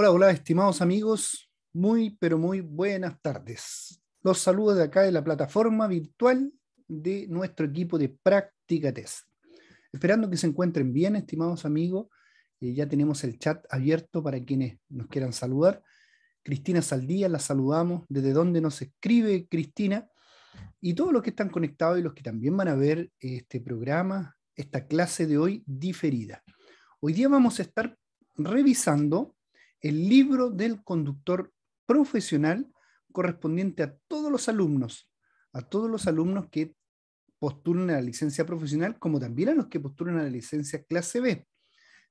Hola, hola, estimados amigos, muy, pero muy buenas tardes. Los saludos de acá de la plataforma virtual de nuestro equipo de práctica test. Esperando que se encuentren bien, estimados amigos, eh, ya tenemos el chat abierto para quienes nos quieran saludar. Cristina Saldía, la saludamos. ¿Desde dónde nos escribe Cristina? Y todos los que están conectados y los que también van a ver este programa, esta clase de hoy diferida. Hoy día vamos a estar revisando el libro del conductor profesional correspondiente a todos los alumnos, a todos los alumnos que postulan a la licencia profesional, como también a los que postulan a la licencia clase B,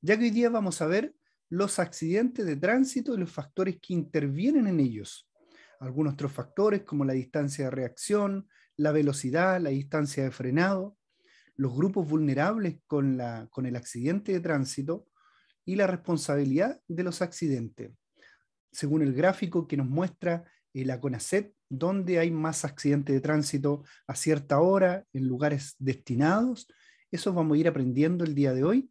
ya que hoy día vamos a ver los accidentes de tránsito y los factores que intervienen en ellos. Algunos otros factores como la distancia de reacción, la velocidad, la distancia de frenado, los grupos vulnerables con, con el accidente de tránsito, y la responsabilidad de los accidentes, según el gráfico que nos muestra eh, la CONACET, donde hay más accidentes de tránsito a cierta hora, en lugares destinados. Eso vamos a ir aprendiendo el día de hoy.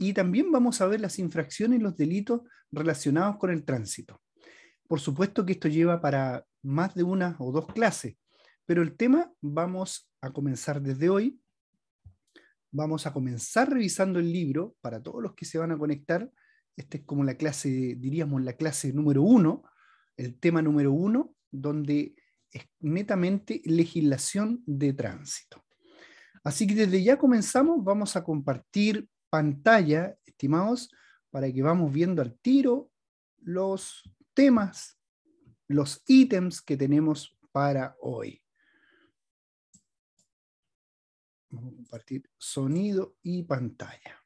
Y también vamos a ver las infracciones y los delitos relacionados con el tránsito. Por supuesto que esto lleva para más de una o dos clases, pero el tema vamos a comenzar desde hoy Vamos a comenzar revisando el libro para todos los que se van a conectar. este es como la clase, diríamos, la clase número uno, el tema número uno, donde es netamente legislación de tránsito. Así que desde ya comenzamos, vamos a compartir pantalla, estimados, para que vamos viendo al tiro los temas, los ítems que tenemos para hoy. Vamos a compartir sonido y pantalla.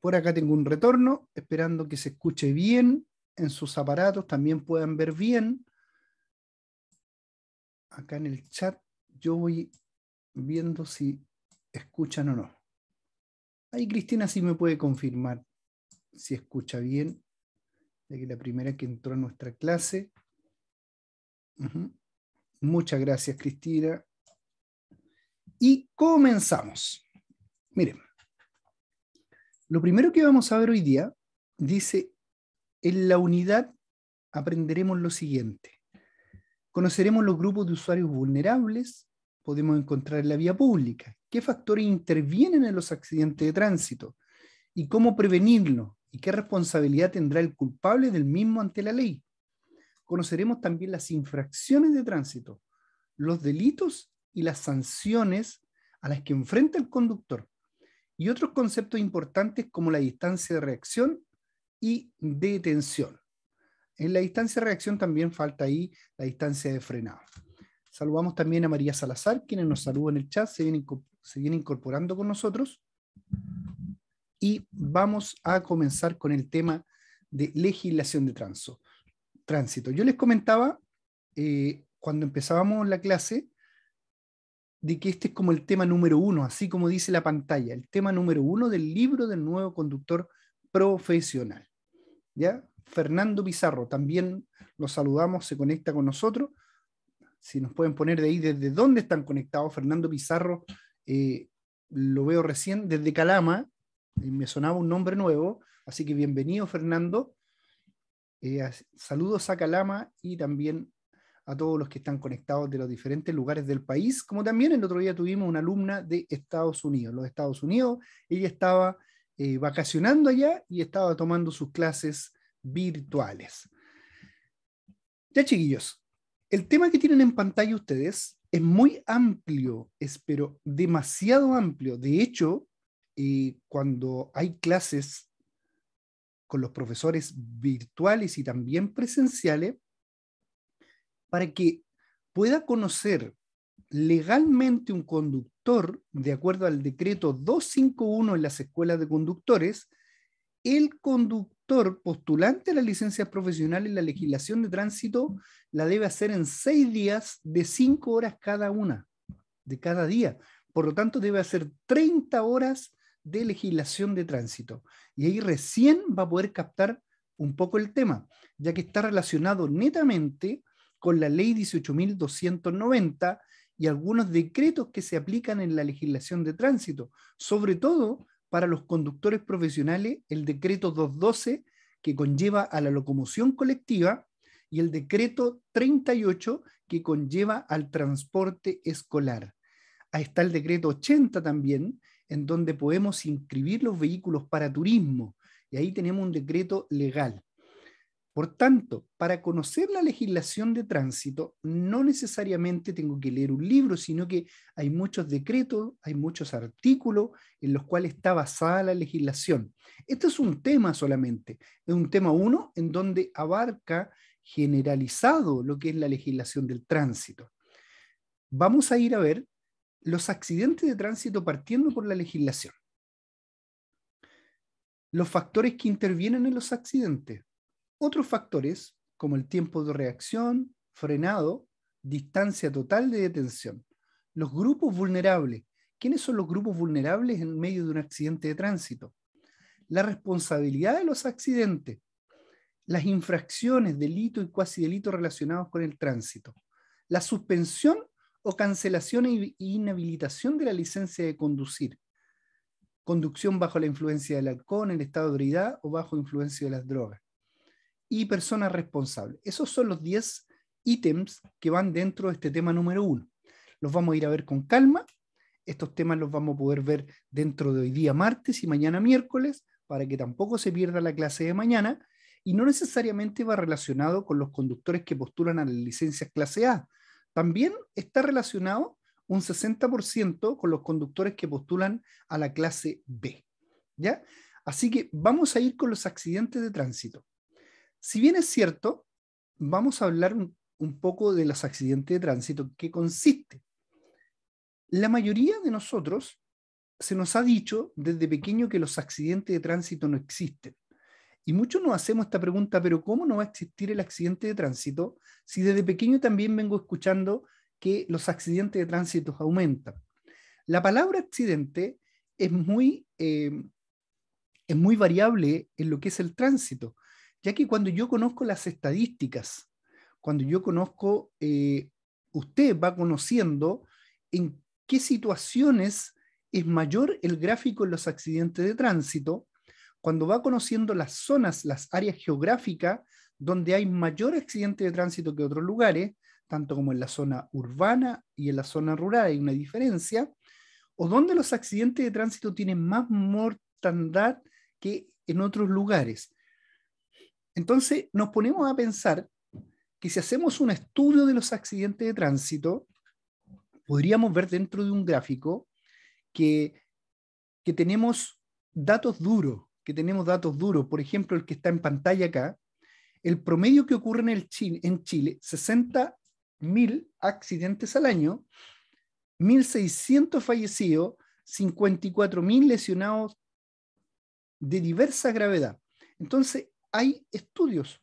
Por acá tengo un retorno, esperando que se escuche bien en sus aparatos, también puedan ver bien. Acá en el chat yo voy viendo si escuchan o no. Ahí Cristina sí me puede confirmar si escucha bien, ya que la primera que entró a nuestra clase. Muchas gracias, Cristina. Y comenzamos. Miren, lo primero que vamos a ver hoy día dice, en la unidad aprenderemos lo siguiente. Conoceremos los grupos de usuarios vulnerables, podemos encontrar la vía pública, qué factores intervienen en los accidentes de tránsito y cómo prevenirlo y qué responsabilidad tendrá el culpable del mismo ante la ley conoceremos también las infracciones de tránsito, los delitos y las sanciones a las que enfrenta el conductor y otros conceptos importantes como la distancia de reacción y detención. En la distancia de reacción también falta ahí la distancia de frenado. Saludamos también a María Salazar, quienes nos saluda en el chat, se vienen se incorporando con nosotros. Y vamos a comenzar con el tema de legislación de tránsito tránsito. Yo les comentaba eh, cuando empezábamos la clase de que este es como el tema número uno, así como dice la pantalla, el tema número uno del libro del nuevo conductor profesional. ¿Ya? Fernando Pizarro, también lo saludamos, se conecta con nosotros. Si nos pueden poner de ahí desde dónde están conectados, Fernando Pizarro, eh, lo veo recién desde Calama, me sonaba un nombre nuevo, así que bienvenido Fernando. Eh, saludos a Calama y también a todos los que están conectados de los diferentes lugares del país, como también el otro día tuvimos una alumna de Estados Unidos. Los Estados Unidos, ella estaba eh, vacacionando allá y estaba tomando sus clases virtuales. Ya chiquillos, el tema que tienen en pantalla ustedes es muy amplio, espero, demasiado amplio. De hecho, eh, cuando hay clases con los profesores virtuales y también presenciales, para que pueda conocer legalmente un conductor, de acuerdo al decreto 251 en las escuelas de conductores, el conductor postulante a la licencia profesional en la legislación de tránsito la debe hacer en seis días de cinco horas cada una, de cada día. Por lo tanto, debe hacer 30 horas de legislación de tránsito. Y ahí recién va a poder captar un poco el tema, ya que está relacionado netamente con la ley 18.290 y algunos decretos que se aplican en la legislación de tránsito, sobre todo para los conductores profesionales, el decreto 212 que conlleva a la locomoción colectiva y el decreto 38 que conlleva al transporte escolar. Ahí está el decreto 80 también, en donde podemos inscribir los vehículos para turismo. Y ahí tenemos un decreto legal. Por tanto, para conocer la legislación de tránsito, no necesariamente tengo que leer un libro, sino que hay muchos decretos, hay muchos artículos en los cuales está basada la legislación. Este es un tema solamente, es un tema uno en donde abarca generalizado lo que es la legislación del tránsito. Vamos a ir a ver los accidentes de tránsito partiendo por la legislación. Los factores que intervienen en los accidentes. Otros factores, como el tiempo de reacción, frenado, distancia total de detención. Los grupos vulnerables. ¿Quiénes son los grupos vulnerables en medio de un accidente de tránsito? La responsabilidad de los accidentes. Las infracciones, delitos y cuasi delitos relacionados con el tránsito. La suspensión o cancelación e inhabilitación de la licencia de conducir, conducción bajo la influencia del alcohol, en el estado de ebriedad o bajo influencia de las drogas, y persona responsable Esos son los 10 ítems que van dentro de este tema número uno. Los vamos a ir a ver con calma. Estos temas los vamos a poder ver dentro de hoy día martes y mañana miércoles para que tampoco se pierda la clase de mañana y no necesariamente va relacionado con los conductores que postulan a las licencias clase A, también está relacionado un 60% con los conductores que postulan a la clase B. ¿ya? Así que vamos a ir con los accidentes de tránsito. Si bien es cierto, vamos a hablar un, poco de los accidentes de tránsito, ¿Qué consiste. La mayoría de nosotros se nos ha dicho desde pequeño que los accidentes de tránsito no existen. Y muchos nos hacemos esta pregunta, pero ¿cómo no va a existir el accidente de tránsito si desde pequeño también vengo escuchando que los accidentes de tránsito aumentan? La palabra accidente es muy, eh, es muy variable en lo que es el tránsito, ya que cuando yo conozco las estadísticas, cuando yo conozco, eh, usted va conociendo en qué situaciones es mayor el gráfico en los accidentes de tránsito, cuando va conociendo las zonas, las áreas geográficas donde hay mayor accidente de tránsito que otros lugares, tanto como en la zona urbana y en la zona rural hay una diferencia, o donde los accidentes de tránsito tienen más mortandad que en otros lugares. Entonces nos ponemos a pensar que si hacemos un estudio de los accidentes de tránsito, podríamos ver dentro de un gráfico que, que tenemos datos duros, que tenemos datos duros, por ejemplo, el que está en pantalla acá, el promedio que ocurre en, el Chile, en Chile, 60.000 accidentes al año, 1.600 fallecidos, 54.000 lesionados de diversa gravedad. Entonces, hay estudios.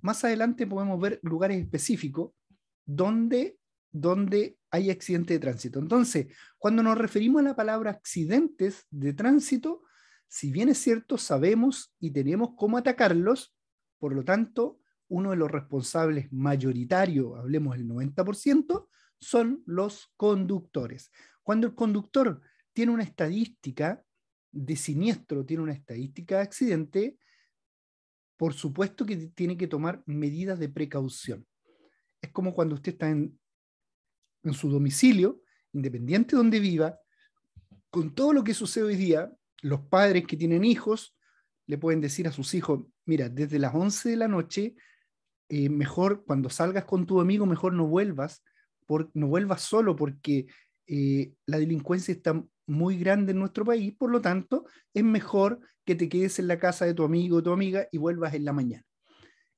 Más adelante podemos ver lugares específicos donde, donde hay accidente de tránsito. Entonces, cuando nos referimos a la palabra accidentes de tránsito, si bien es cierto, sabemos y tenemos cómo atacarlos, por lo tanto, uno de los responsables mayoritario, hablemos del 90%, son los conductores. Cuando el conductor tiene una estadística de siniestro, tiene una estadística de accidente, por supuesto que tiene que tomar medidas de precaución. Es como cuando usted está en, en su domicilio, independiente de donde viva, con todo lo que sucede hoy día, los padres que tienen hijos le pueden decir a sus hijos, mira, desde las 11 de la noche, eh, mejor cuando salgas con tu amigo, mejor no vuelvas, no vuelvas solo porque eh, la delincuencia está muy grande en nuestro país, por lo tanto, es mejor que te quedes en la casa de tu amigo o tu amiga y vuelvas en la mañana.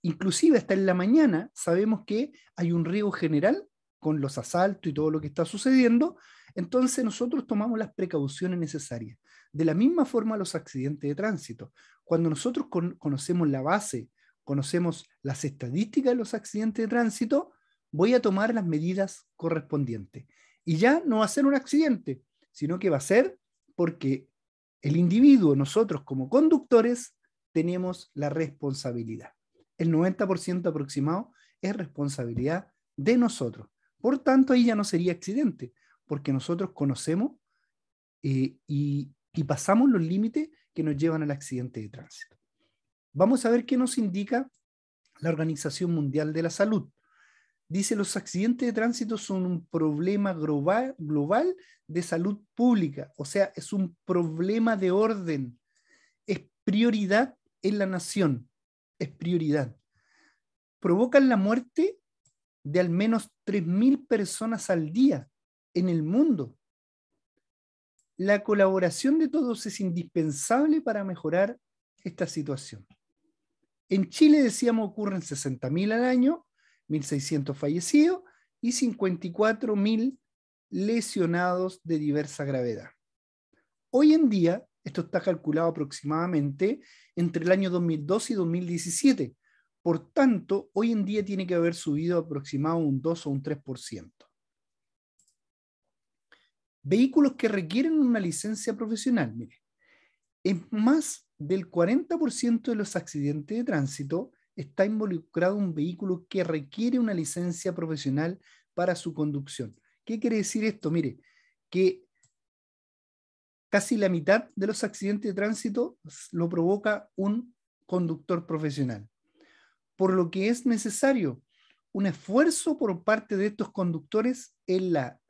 Inclusive hasta en la mañana sabemos que hay un riesgo general con los asaltos y todo lo que está sucediendo, entonces nosotros tomamos las precauciones necesarias. De la misma forma los accidentes de tránsito. Cuando nosotros conocemos la base, conocemos las estadísticas de los accidentes de tránsito, voy a tomar las medidas correspondientes. Y ya no va a ser un accidente, sino que va a ser porque el individuo, nosotros como conductores, tenemos la responsabilidad. El 90% aproximado es responsabilidad de nosotros. Por tanto, ahí ya no sería accidente, porque nosotros conocemos eh, y, pasamos los límites que nos llevan al accidente de tránsito. Vamos a ver qué nos indica la Organización Mundial de la Salud. Dice, los accidentes de tránsito son un problema global, global de salud pública, o sea, es un problema de orden, es prioridad en la nación, es prioridad. Provocan la muerte de al menos 3.000 personas al día en el mundo. La colaboración de todos es indispensable para mejorar esta situación. En Chile, decíamos, ocurren 60.000 al año, 1.600 fallecidos y 54.000 lesionados de diversa gravedad. Hoy en día, esto está calculado aproximadamente entre el año 2002 y 2017, por tanto, hoy en día tiene que haber subido aproximado un 2 o un 3%. Vehículos que requieren una licencia profesional, mire, en más del 40% de los accidentes de tránsito está involucrado un vehículo que requiere una licencia profesional para su conducción. ¿Qué quiere decir esto? Mire, que casi la mitad de los accidentes de tránsito lo provoca un conductor profesional por lo que es necesario un esfuerzo por parte de estos conductores en la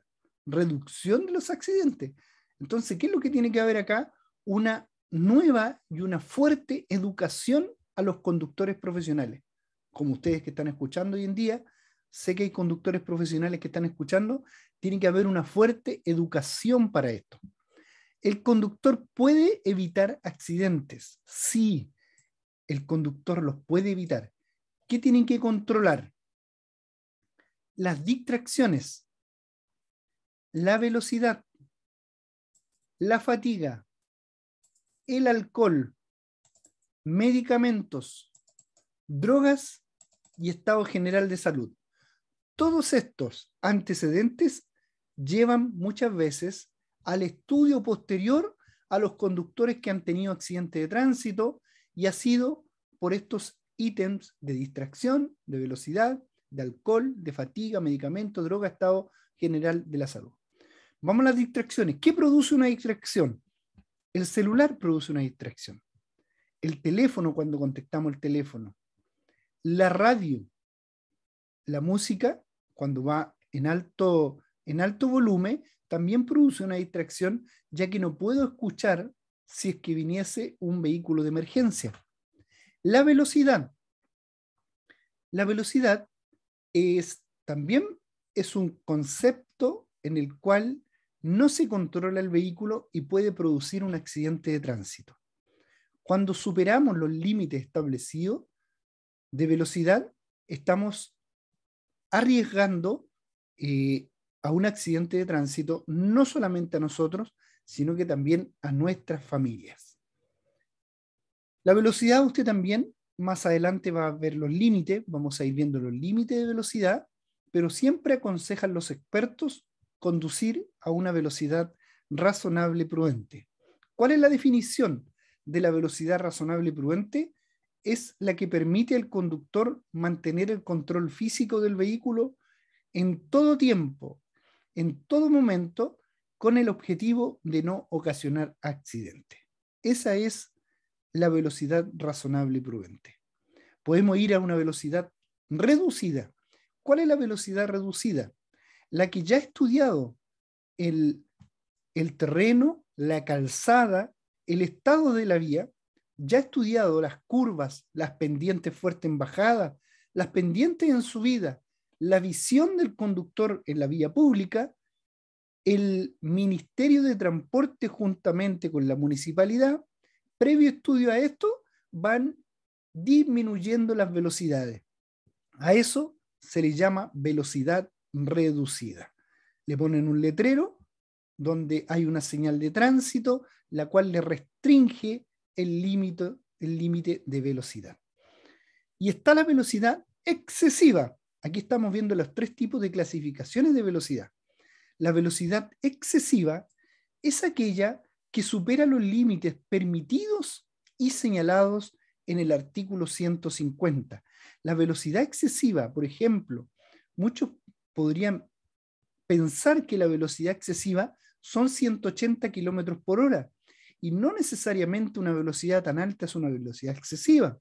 reducción de los accidentes. Entonces, ¿qué es lo que tiene que haber acá? Una nueva y una fuerte educación a los conductores profesionales. Como ustedes que están escuchando hoy en día, sé que hay conductores profesionales que están escuchando, tiene que haber una fuerte educación para esto. El conductor puede evitar accidentes, sí, el conductor los puede evitar, ¿Qué tienen que controlar? Las distracciones, la velocidad, la fatiga, el alcohol, medicamentos, drogas y estado general de salud. Todos estos antecedentes llevan muchas veces al estudio posterior a los conductores que han tenido accidentes de tránsito y ha sido por estos ítems de distracción, de velocidad, de alcohol, de fatiga, medicamento, droga, estado general de la salud. Vamos a las distracciones. ¿Qué produce una distracción? El celular produce una distracción. El teléfono cuando contactamos el teléfono. La radio. La música cuando va en alto, en alto volumen también produce una distracción ya que no puedo escuchar si es que viniese un vehículo de emergencia. La velocidad. La velocidad es, también es un concepto en el cual no se controla el vehículo y puede producir un accidente de tránsito. Cuando superamos los límites establecidos de velocidad, estamos arriesgando eh, a un accidente de tránsito no solamente a nosotros, sino que también a nuestras familias. La velocidad, usted también más adelante va a ver los límites, vamos a ir viendo los límites de velocidad, pero siempre aconsejan los expertos conducir a una velocidad razonable y prudente. ¿Cuál es la definición de la velocidad razonable y prudente? Es la que permite al conductor mantener el control físico del vehículo en todo tiempo, en todo momento, con el objetivo de no ocasionar accidente. Esa es la velocidad razonable y prudente. Podemos ir a una velocidad reducida. ¿Cuál es la velocidad reducida? La que ya ha estudiado el, el terreno, la calzada, el estado de la vía, ya ha estudiado las curvas, las pendientes fuertes en bajada, las pendientes en subida, la visión del conductor en la vía pública, el Ministerio de Transporte juntamente con la municipalidad previo estudio a esto, van disminuyendo las velocidades. A eso se le llama velocidad reducida. Le ponen un letrero donde hay una señal de tránsito, la cual le restringe el límite el límite de velocidad. Y está la velocidad excesiva. Aquí estamos viendo los tres tipos de clasificaciones de velocidad. La velocidad excesiva es aquella que supera los límites permitidos y señalados en el artículo 150. La velocidad excesiva, por ejemplo, muchos podrían pensar que la velocidad excesiva son 180 kilómetros por hora y no necesariamente una velocidad tan alta es una velocidad excesiva.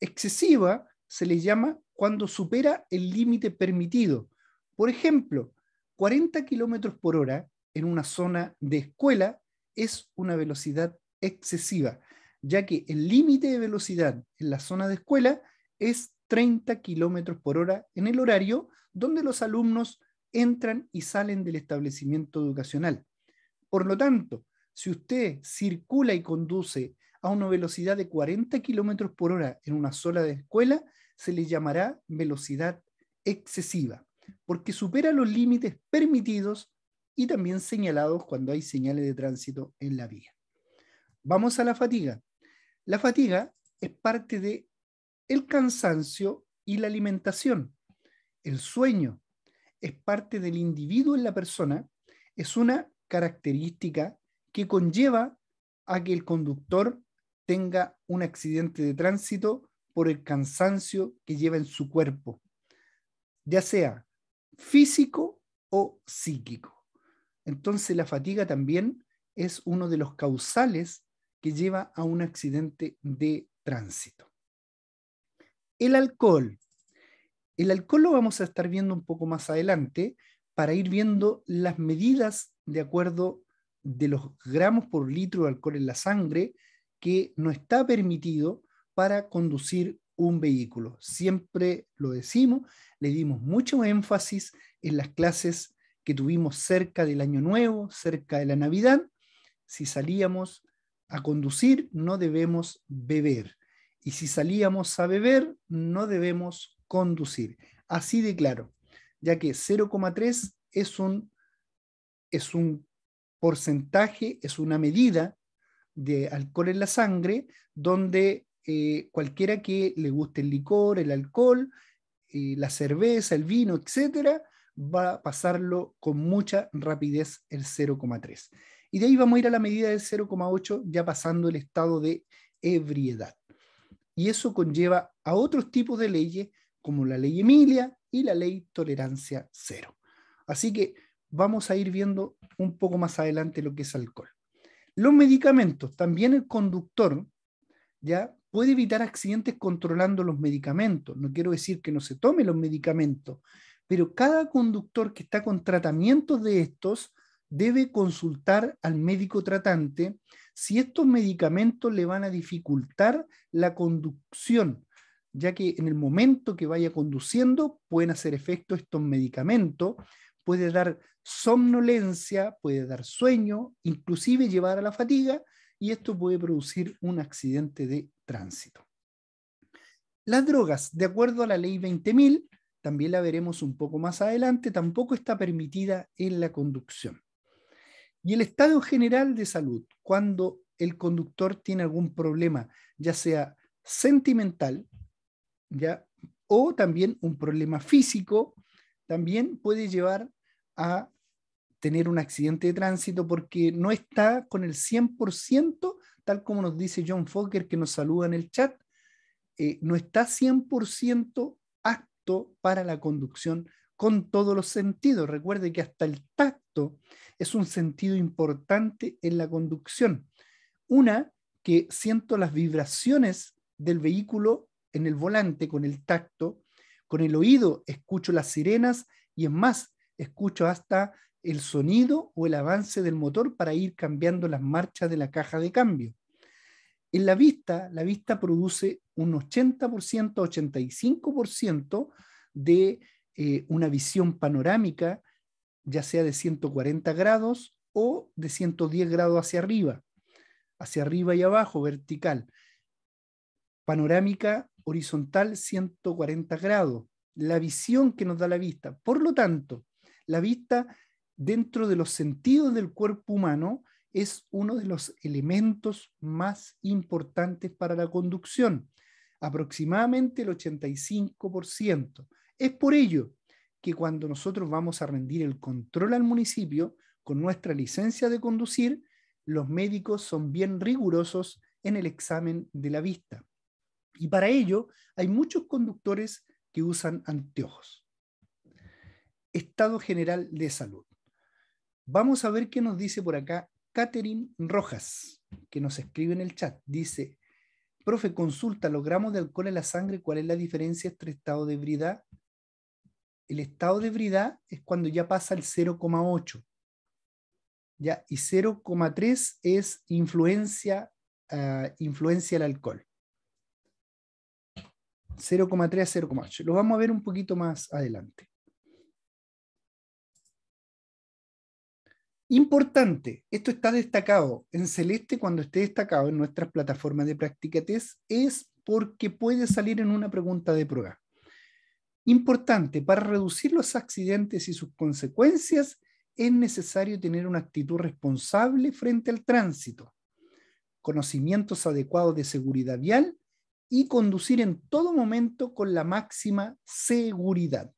Excesiva se le llama cuando supera el límite permitido. Por ejemplo, 40 kilómetros por hora en una zona de escuela es una velocidad excesiva, ya que el límite de velocidad en la zona de escuela es 30 kilómetros por hora en el horario donde los alumnos entran y salen del establecimiento educacional. Por lo tanto, si usted circula y conduce a una velocidad de 40 kilómetros por hora en una sola de escuela, se le llamará velocidad excesiva, porque supera los límites permitidos y también señalados cuando hay señales de tránsito en la vía. Vamos a la fatiga. La fatiga es parte de el cansancio y la alimentación. El sueño es parte del individuo en la persona, es una característica que conlleva a que el conductor tenga un accidente de tránsito por el cansancio que lleva en su cuerpo, ya sea físico o psíquico. Entonces la fatiga también es uno de los causales que lleva a un accidente de tránsito. El alcohol. El alcohol lo vamos a estar viendo un poco más adelante para ir viendo las medidas de acuerdo de los gramos por litro de alcohol en la sangre que no está permitido para conducir un vehículo. Siempre lo decimos, le dimos mucho énfasis en las clases que tuvimos cerca del Año Nuevo, cerca de la Navidad, si salíamos a conducir no debemos beber y si salíamos a beber no debemos conducir. Así de claro, ya que 0,3 es un, es un porcentaje, es una medida de alcohol en la sangre donde eh, cualquiera que le guste el licor, el alcohol, eh, la cerveza, el vino, etcétera, va a pasarlo con mucha rapidez el 0,3. Y de ahí vamos a ir a la medida del 0,8 ya pasando el estado de ebriedad. Y eso conlleva a otros tipos de leyes como la ley Emilia y la ley tolerancia cero. Así que vamos a ir viendo un poco más adelante lo que es alcohol. Los medicamentos, también el conductor, ya puede evitar accidentes controlando los medicamentos. No quiero decir que no se tome los medicamentos, pero cada conductor que está con tratamientos de estos debe consultar al médico tratante si estos medicamentos le van a dificultar la conducción, ya que en el momento que vaya conduciendo pueden hacer efecto estos medicamentos, puede dar somnolencia, puede dar sueño, inclusive llevar a la fatiga y esto puede producir un accidente de tránsito. Las drogas, de acuerdo a la ley 20.000, también la veremos un poco más adelante, tampoco está permitida en la conducción. Y el estado general de salud, cuando el conductor tiene algún problema, ya sea sentimental, ¿ya? o también un problema físico, también puede llevar a tener un accidente de tránsito porque no está con el 100%, tal como nos dice John Fokker que nos saluda en el chat, eh, no está 100% para la conducción con todos los sentidos. Recuerde que hasta el tacto es un sentido importante en la conducción. Una, que siento las vibraciones del vehículo en el volante con el tacto, con el oído escucho las sirenas y es más, escucho hasta el sonido o el avance del motor para ir cambiando las marchas de la caja de cambio. En la vista, la vista produce un 80%, 85% de eh, una visión panorámica, ya sea de 140 grados o de 110 grados hacia arriba, hacia arriba y abajo, vertical. Panorámica horizontal 140 grados, la visión que nos da la vista. Por lo tanto, la vista dentro de los sentidos del cuerpo humano es uno de los elementos más importantes para la conducción, aproximadamente el 85%. Es por ello que cuando nosotros vamos a rendir el control al municipio con nuestra licencia de conducir, los médicos son bien rigurosos en el examen de la vista. Y para ello hay muchos conductores que usan anteojos. Estado general de salud. Vamos a ver qué nos dice por acá Catherine Rojas, que nos escribe en el chat, dice, profe, consulta, los gramos de alcohol en la sangre, ¿cuál es la diferencia entre estado de brida El estado de brida es cuando ya pasa el 0,8. ¿ya? Y 0,3 es influencia, ah, influencia al alcohol. 0,3 a 0,8. Lo vamos a ver un poquito más adelante. Importante, esto está destacado en celeste cuando esté destacado en nuestras plataformas de práctica test, es porque puede salir en una pregunta de prueba. Importante, para reducir los accidentes y sus consecuencias es necesario tener una actitud responsable frente al tránsito, conocimientos adecuados de seguridad vial y conducir en todo momento con la máxima seguridad.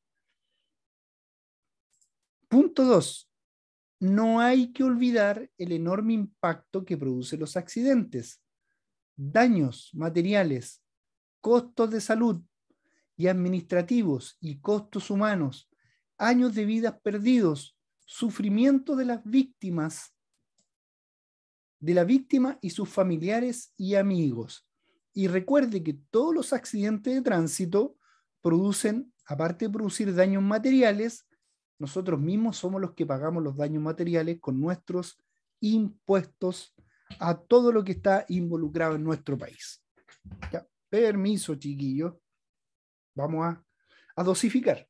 Punto 2 no hay que olvidar el enorme impacto que producen los accidentes, daños materiales, costos de salud y administrativos y costos humanos, años de vidas perdidos, sufrimiento de las víctimas, de la víctima y sus familiares y amigos. Y recuerde que todos los accidentes de tránsito producen, aparte de producir daños materiales, nosotros mismos somos los que pagamos los daños materiales con nuestros impuestos a todo lo que está involucrado en nuestro país. permiso, chiquillo, Vamos a, a dosificar.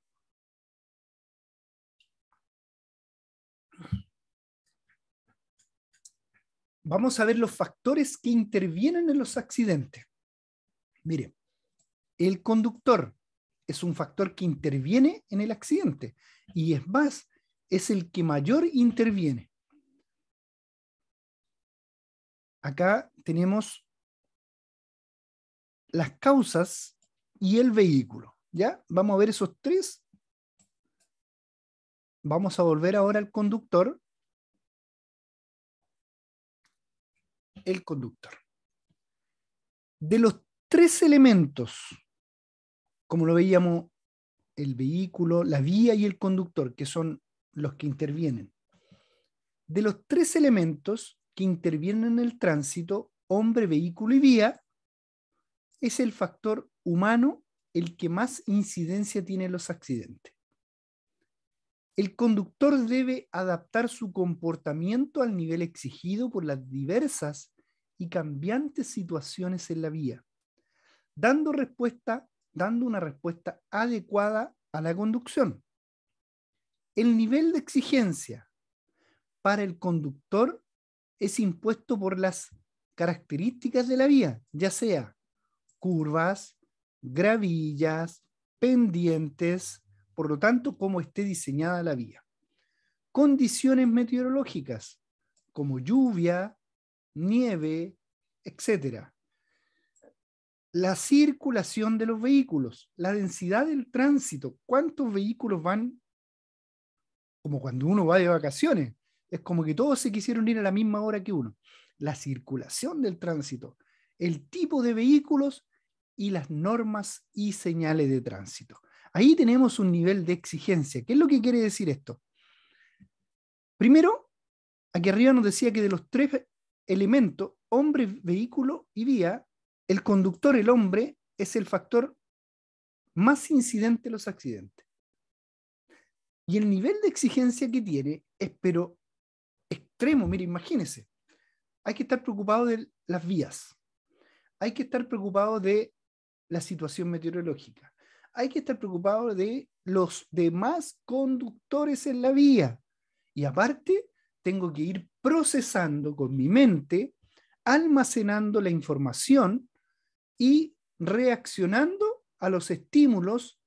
Vamos a ver los factores que intervienen en los accidentes. Mire, el conductor es un factor que interviene en el accidente y es más, es el que mayor interviene. Acá tenemos las causas y el vehículo. ¿Ya? Vamos a ver esos tres. Vamos a volver ahora al conductor. El conductor. De los tres elementos como lo veíamos, el vehículo, la vía y el conductor, que son los que intervienen. De los tres elementos que intervienen en el tránsito, hombre, vehículo y vía, es el factor humano el que más incidencia tiene en los accidentes. El conductor debe adaptar su comportamiento al nivel exigido por las diversas y cambiantes situaciones en la vía, dando respuesta dando una respuesta adecuada a la conducción. El nivel de exigencia para el conductor es impuesto por las características de la vía, ya sea curvas, gravillas, pendientes, por lo tanto, cómo esté diseñada la vía. Condiciones meteorológicas como lluvia, nieve, etc la circulación de los vehículos, la densidad del tránsito, cuántos vehículos van, como cuando uno va de vacaciones, es como que todos se quisieron ir a la misma hora que uno, la circulación del tránsito, el tipo de vehículos y las normas y señales de tránsito. Ahí tenemos un nivel de exigencia. ¿Qué es lo que quiere decir esto? Primero, aquí arriba nos decía que de los tres elementos, hombre, vehículo y vía, el conductor, el hombre, es el factor más incidente en los accidentes. Y el nivel de exigencia que tiene es pero extremo. Mire, imagínense, hay que estar preocupado de las vías, hay que estar preocupado de la situación meteorológica, hay que estar preocupado de los demás conductores en la vía. Y aparte, tengo que ir procesando con mi mente, almacenando la información y reaccionando a los estímulos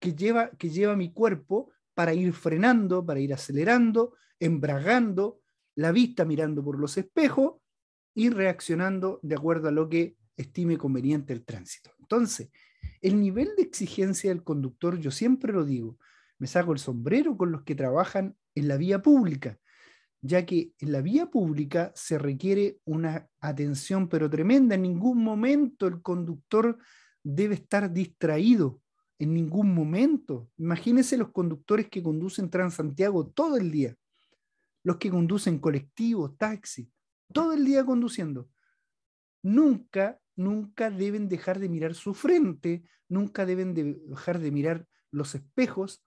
que lleva, que lleva mi cuerpo para ir frenando, para ir acelerando, embragando, la vista mirando por los espejos y reaccionando de acuerdo a lo que estime conveniente el tránsito. Entonces, el nivel de exigencia del conductor, yo siempre lo digo, me saco el sombrero con los que trabajan en la vía pública, ya que en la vía pública se requiere una atención pero tremenda. En ningún momento el conductor debe estar distraído, en ningún momento. Imagínense los conductores que conducen Transantiago todo el día, los que conducen colectivos, taxis, todo el día conduciendo. Nunca, nunca deben dejar de mirar su frente, nunca deben dejar de mirar los espejos,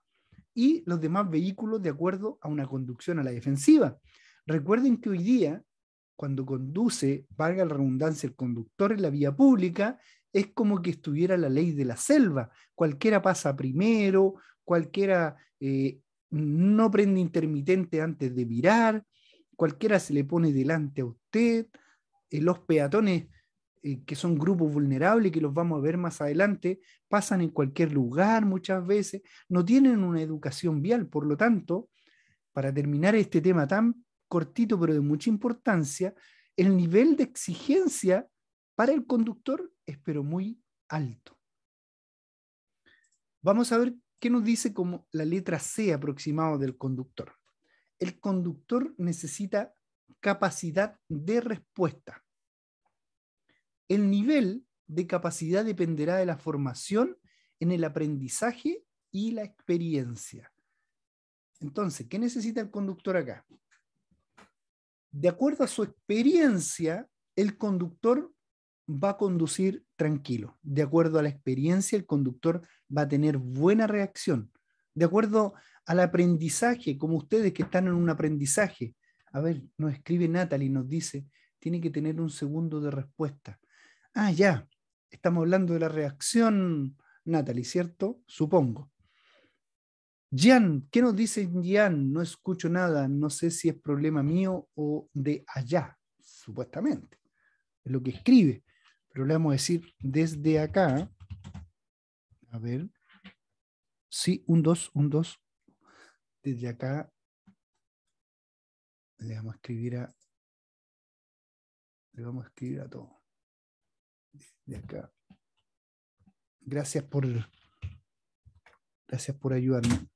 y los demás vehículos de acuerdo a una conducción a la defensiva. Recuerden que hoy día, cuando conduce, valga la redundancia, el conductor en la vía pública, es como que estuviera la ley de la selva. Cualquiera pasa primero, cualquiera eh, no prende intermitente antes de virar, cualquiera se le pone delante a usted, eh, los peatones eh, que son grupos vulnerables, que los vamos a ver más adelante, pasan en cualquier lugar muchas veces, no tienen una educación vial. Por lo tanto, para terminar este tema tan cortito pero de mucha importancia, el nivel de exigencia para el conductor es pero muy alto. Vamos a ver qué nos dice como la letra C aproximado del conductor. El conductor necesita capacidad de respuesta. El nivel de capacidad dependerá de la formación en el aprendizaje y la experiencia. Entonces, ¿qué necesita el conductor acá? De acuerdo a su experiencia, el conductor va a conducir tranquilo. De acuerdo a la experiencia, el conductor va a tener buena reacción. De acuerdo al aprendizaje, como ustedes que están en un aprendizaje. A ver, nos escribe Natalie, nos dice, tiene que tener un segundo de respuesta. Ah, ya. Estamos hablando de la reacción, Natalie, ¿cierto? Supongo. Jan, ¿qué nos dice Jan? No escucho nada, no sé si es problema mío o de allá, supuestamente. Es lo que escribe, pero le vamos a decir desde acá. A ver. Sí, un dos, un dos, Desde acá le vamos a escribir a. Le vamos a escribir a todo de acá. Gracias por, gracias por ayudarme.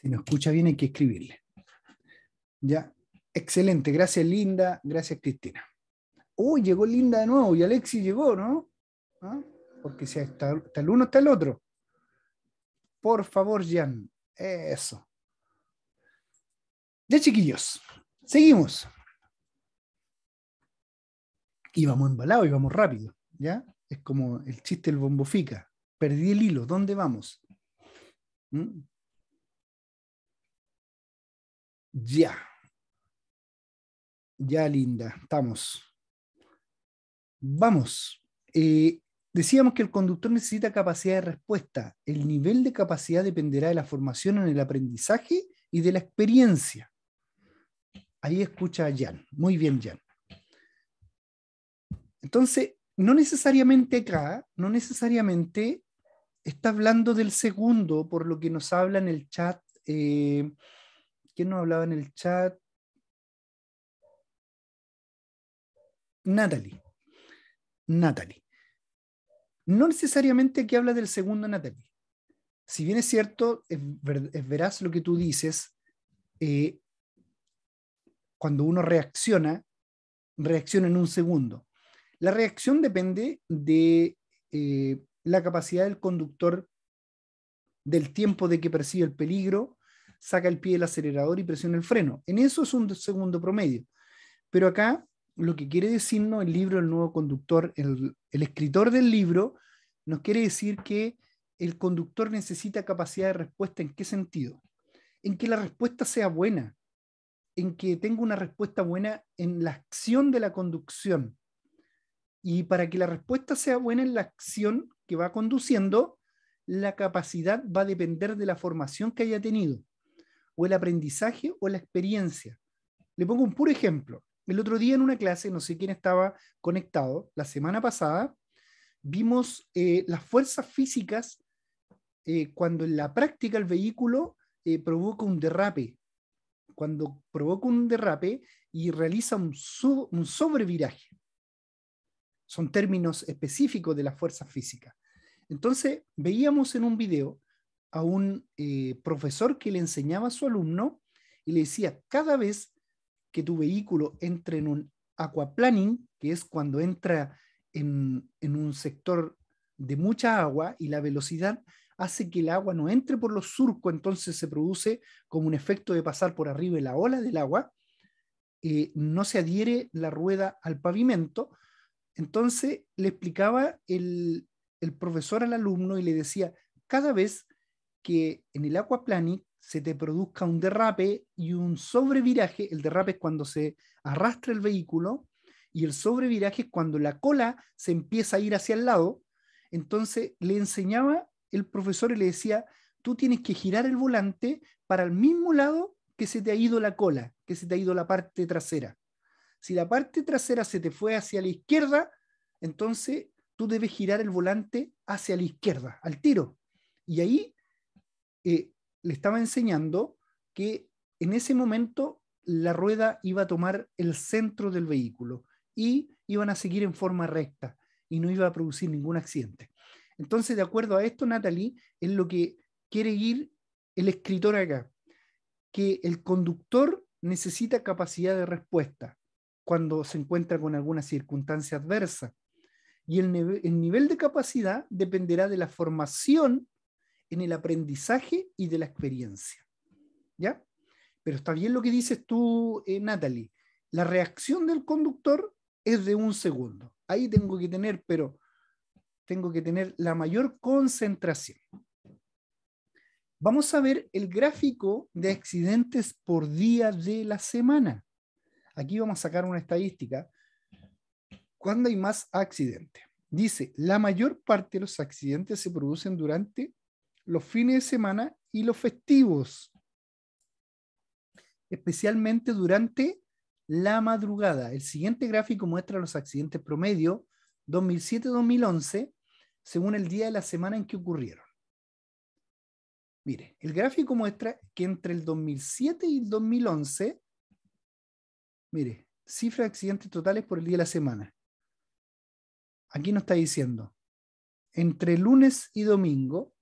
Si no escucha bien hay que escribirle. Ya, excelente. Gracias Linda, gracias Cristina. Uy, llegó Linda de nuevo y Alexis llegó, ¿no? ¿Ah? Porque si está, está el uno, está el otro. Por favor, Jan, eso. Ya, chiquillos, seguimos. íbamos embalados, íbamos y rápido, ¿ya? Es como el chiste del bombofica. Perdí el hilo, ¿dónde vamos? ¿Mm? Ya. Ya, linda, estamos. Vamos. Eh, Decíamos que el conductor necesita capacidad de respuesta. El nivel de capacidad dependerá de la formación en el aprendizaje y de la experiencia. Ahí escucha a Jan. Muy bien, Jan. Entonces, no necesariamente acá, no necesariamente está hablando del segundo, por lo que nos habla en el chat. Eh, ¿Quién nos hablaba en el chat? Natalie. Natalie. No necesariamente que habla del segundo Natalia. Si bien es cierto, es, lo que tú dices, eh, cuando uno reacciona, reacciona en un segundo. La reacción depende de eh, la capacidad del conductor del tiempo de que percibe el peligro, saca el pie del acelerador y presiona el freno. En eso es un segundo promedio. Pero acá lo que quiere decirnos el libro El Nuevo Conductor, el, escritor del libro, nos quiere decir que el conductor necesita capacidad de respuesta. ¿En qué sentido? En que la respuesta sea buena, en que tenga una respuesta buena en la acción de la conducción. Y para que la respuesta sea buena en la acción que va conduciendo, la capacidad va a depender de la formación que haya tenido, o el aprendizaje o la experiencia. Le pongo un puro ejemplo el otro día en una clase, no sé quién estaba conectado, la semana pasada, vimos eh, las fuerzas físicas eh, cuando en la práctica el vehículo eh, provoca un derrape. Cuando provoca un derrape y realiza un, un sobreviraje. Son términos específicos de las fuerzas físicas. Entonces, veíamos en un video a un profesor que le enseñaba a su alumno y le decía, cada vez que tu vehículo entre en un aquaplaning, que es cuando entra en, un sector de mucha agua y la velocidad hace que el agua no entre por los surcos, entonces se produce como un efecto de pasar por arriba la ola del agua, eh, no se adhiere la rueda al pavimento. Entonces le explicaba el, el profesor al alumno y le decía, cada vez que en el aquaplaning se te produzca un derrape y un sobreviraje. El derrape es cuando se arrastra el vehículo y el sobreviraje es cuando la cola se empieza a ir hacia el lado. Entonces le enseñaba el profesor y le decía, tú tienes que girar el volante para el mismo lado que se te ha ido la cola, que se te ha ido la parte trasera. Si la parte trasera se te fue hacia la izquierda, entonces tú debes girar el volante hacia la izquierda, al tiro. Y ahí eh, le estaba enseñando que en ese momento la rueda iba a tomar el centro del vehículo y iban a seguir en forma recta y no iba a producir ningún accidente. Entonces, de acuerdo a esto, Natalie, es lo que quiere ir el escritor acá, que el conductor necesita capacidad de respuesta cuando se encuentra con alguna circunstancia adversa. Y el, nivel de capacidad dependerá de la formación en el aprendizaje y de la experiencia. ¿Ya? Pero está bien lo que dices tú, eh, Natalie. La reacción del conductor es de un segundo. Ahí tengo que tener, pero tengo que tener la mayor concentración. Vamos a ver el gráfico de accidentes por día de la semana. Aquí vamos a sacar una estadística. ¿Cuándo hay más accidentes? Dice, la mayor parte de los accidentes se producen durante los fines de semana y los festivos, especialmente durante la madrugada. El siguiente gráfico muestra los accidentes promedio 2007-2011 según el día de la semana en que ocurrieron. Mire, el gráfico muestra que entre el 2007 y el 2011, mire, cifra de accidentes totales por el día de la semana. Aquí nos está diciendo, entre lunes y domingo,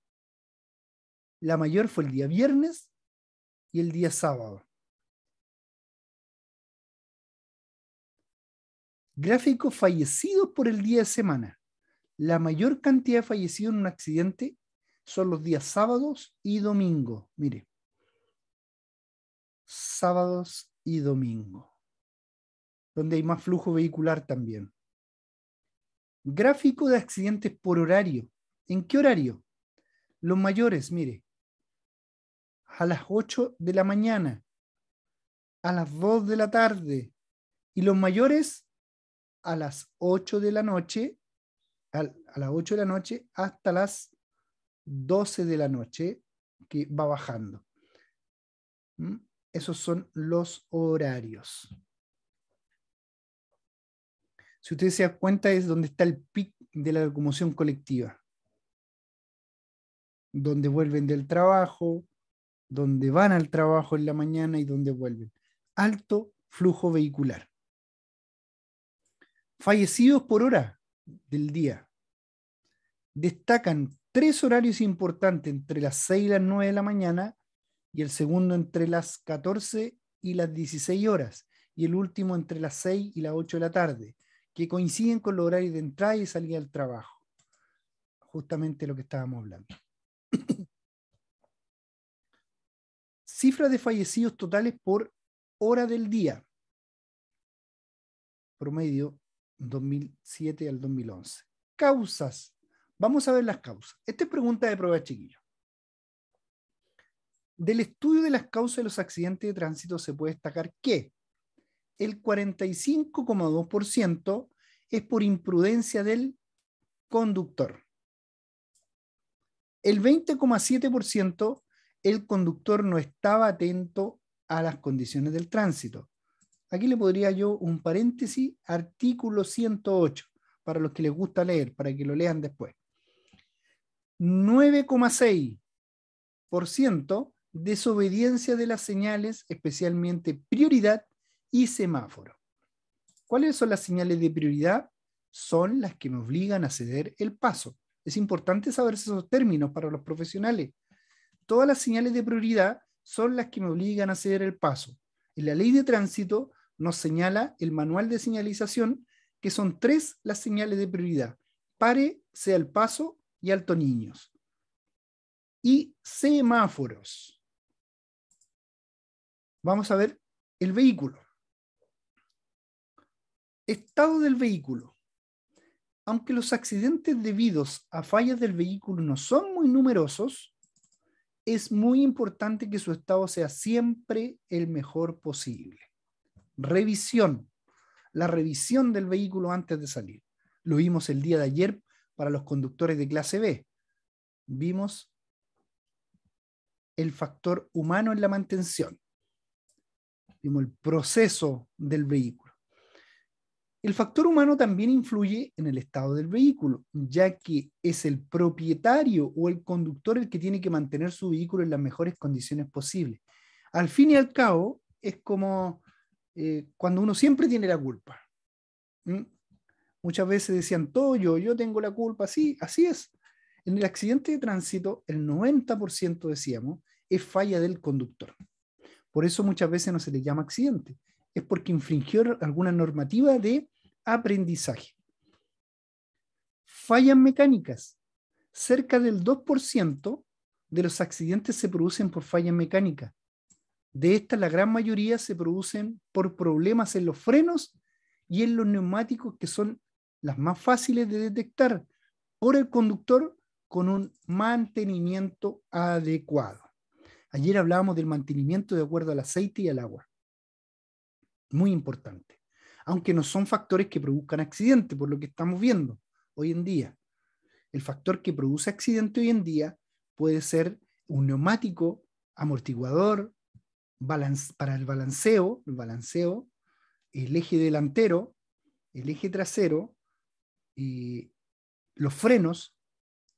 la mayor fue el día viernes y el día sábado. Gráfico fallecidos por el día de semana. La mayor cantidad de fallecidos en un accidente son los días sábados y domingo. Mire. Sábados y domingo. Donde hay más flujo vehicular también. Gráfico de accidentes por horario. ¿En qué horario? Los mayores, mire a las 8 de la mañana, a las 2 de la tarde y los mayores a las 8 de la noche, a, las 8 de la noche hasta las 12 de la noche, que va bajando. ¿Mm? Esos son los horarios. Si ustedes se dan cuenta, es donde está el pic de la locomoción colectiva. Donde vuelven del trabajo, donde van al trabajo en la mañana y donde vuelven. Alto flujo vehicular. Fallecidos por hora del día. Destacan tres horarios importantes entre las 6 y las 9 de la mañana y el segundo entre las 14 y las 16 horas y el último entre las 6 y las 8 de la tarde, que coinciden con los horarios de entrada y salida del trabajo. Justamente lo que estábamos hablando. Cifra de fallecidos totales por hora del día. Promedio 2007 al 2011. Causas. Vamos a ver las causas. Esta es pregunta de prueba, chiquillo. Del estudio de las causas de los accidentes de tránsito se puede destacar que el 45,2% es por imprudencia del conductor. El 20,7% el conductor no estaba atento a las condiciones del tránsito. Aquí le podría yo un paréntesis, artículo 108, para los que les gusta leer, para que lo lean después. 9,6% desobediencia de las señales, especialmente prioridad y semáforo. ¿Cuáles son las señales de prioridad? Son las que me obligan a ceder el paso. Es importante saberse esos términos para los profesionales, todas las señales de prioridad son las que me obligan a hacer el paso. En la ley de tránsito nos señala el manual de señalización, que son tres las señales de prioridad. Pare, sea el paso y alto niños. Y semáforos. Vamos a ver el vehículo. Estado del vehículo. Aunque los accidentes debidos a fallas del vehículo no son muy numerosos, es muy importante que su estado sea siempre el mejor posible. Revisión. La revisión del vehículo antes de salir. Lo vimos el día de ayer para los conductores de clase B. Vimos el factor humano en la mantención. Vimos el proceso del vehículo el factor humano también influye en el estado del vehículo, ya que es el propietario o el conductor el que tiene que mantener su vehículo en las mejores condiciones posibles. Al fin y al cabo, es como eh, cuando uno siempre tiene la culpa. Muchas veces decían, todo yo, yo tengo la culpa, sí, así es. En el accidente de tránsito, el 90% decíamos, es falla del conductor. Por eso muchas veces no se le llama accidente. Es porque infringió alguna normativa de aprendizaje. Fallas mecánicas. Cerca del 2% de los accidentes se producen por fallas mecánicas. De estas, la gran mayoría se producen por problemas en los frenos y en los neumáticos, que son las más fáciles de detectar por el conductor con un mantenimiento adecuado. Ayer hablábamos del mantenimiento de acuerdo al aceite y al agua. Muy importante aunque no son factores que produzcan accidente, por lo que estamos viendo hoy en día. El factor que produce accidente hoy en día puede ser un neumático, amortiguador, balance, para el balanceo, el balanceo, el eje delantero, el eje trasero, los frenos,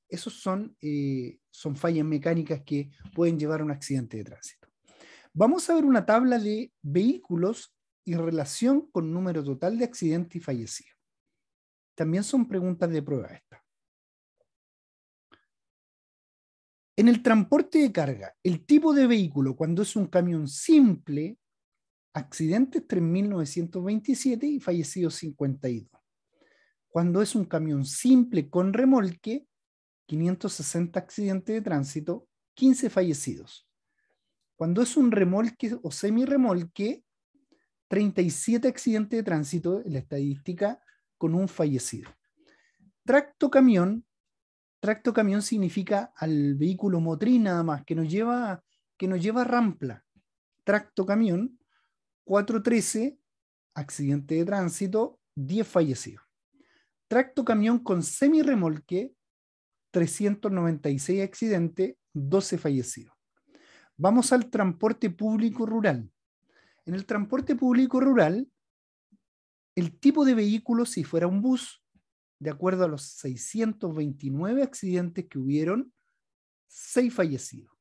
esos son, eh, son fallas mecánicas que pueden llevar a un accidente de tránsito. Vamos a ver una tabla de vehículos y relación con número total de accidentes y fallecidos. También son preguntas de prueba esta. En el transporte de carga, el tipo de vehículo, cuando es un camión simple, accidentes 3.927 y fallecidos 52. Cuando es un camión simple con remolque, 560 accidentes de tránsito, 15 fallecidos. Cuando es un remolque o semi remolque 37 accidentes de tránsito en la estadística con un fallecido. Tracto camión, tracto camión significa al vehículo motriz nada más, que nos lleva, que nos lleva a rampla. Tracto camión, 413, accidente de tránsito, 10 fallecidos. Tracto camión con semirremolque, 396 accidentes, 12 fallecidos. Vamos al transporte público rural. En el transporte público rural, el tipo de vehículo, si fuera un bus, de acuerdo a los 629 accidentes que hubieron, 6 fallecidos.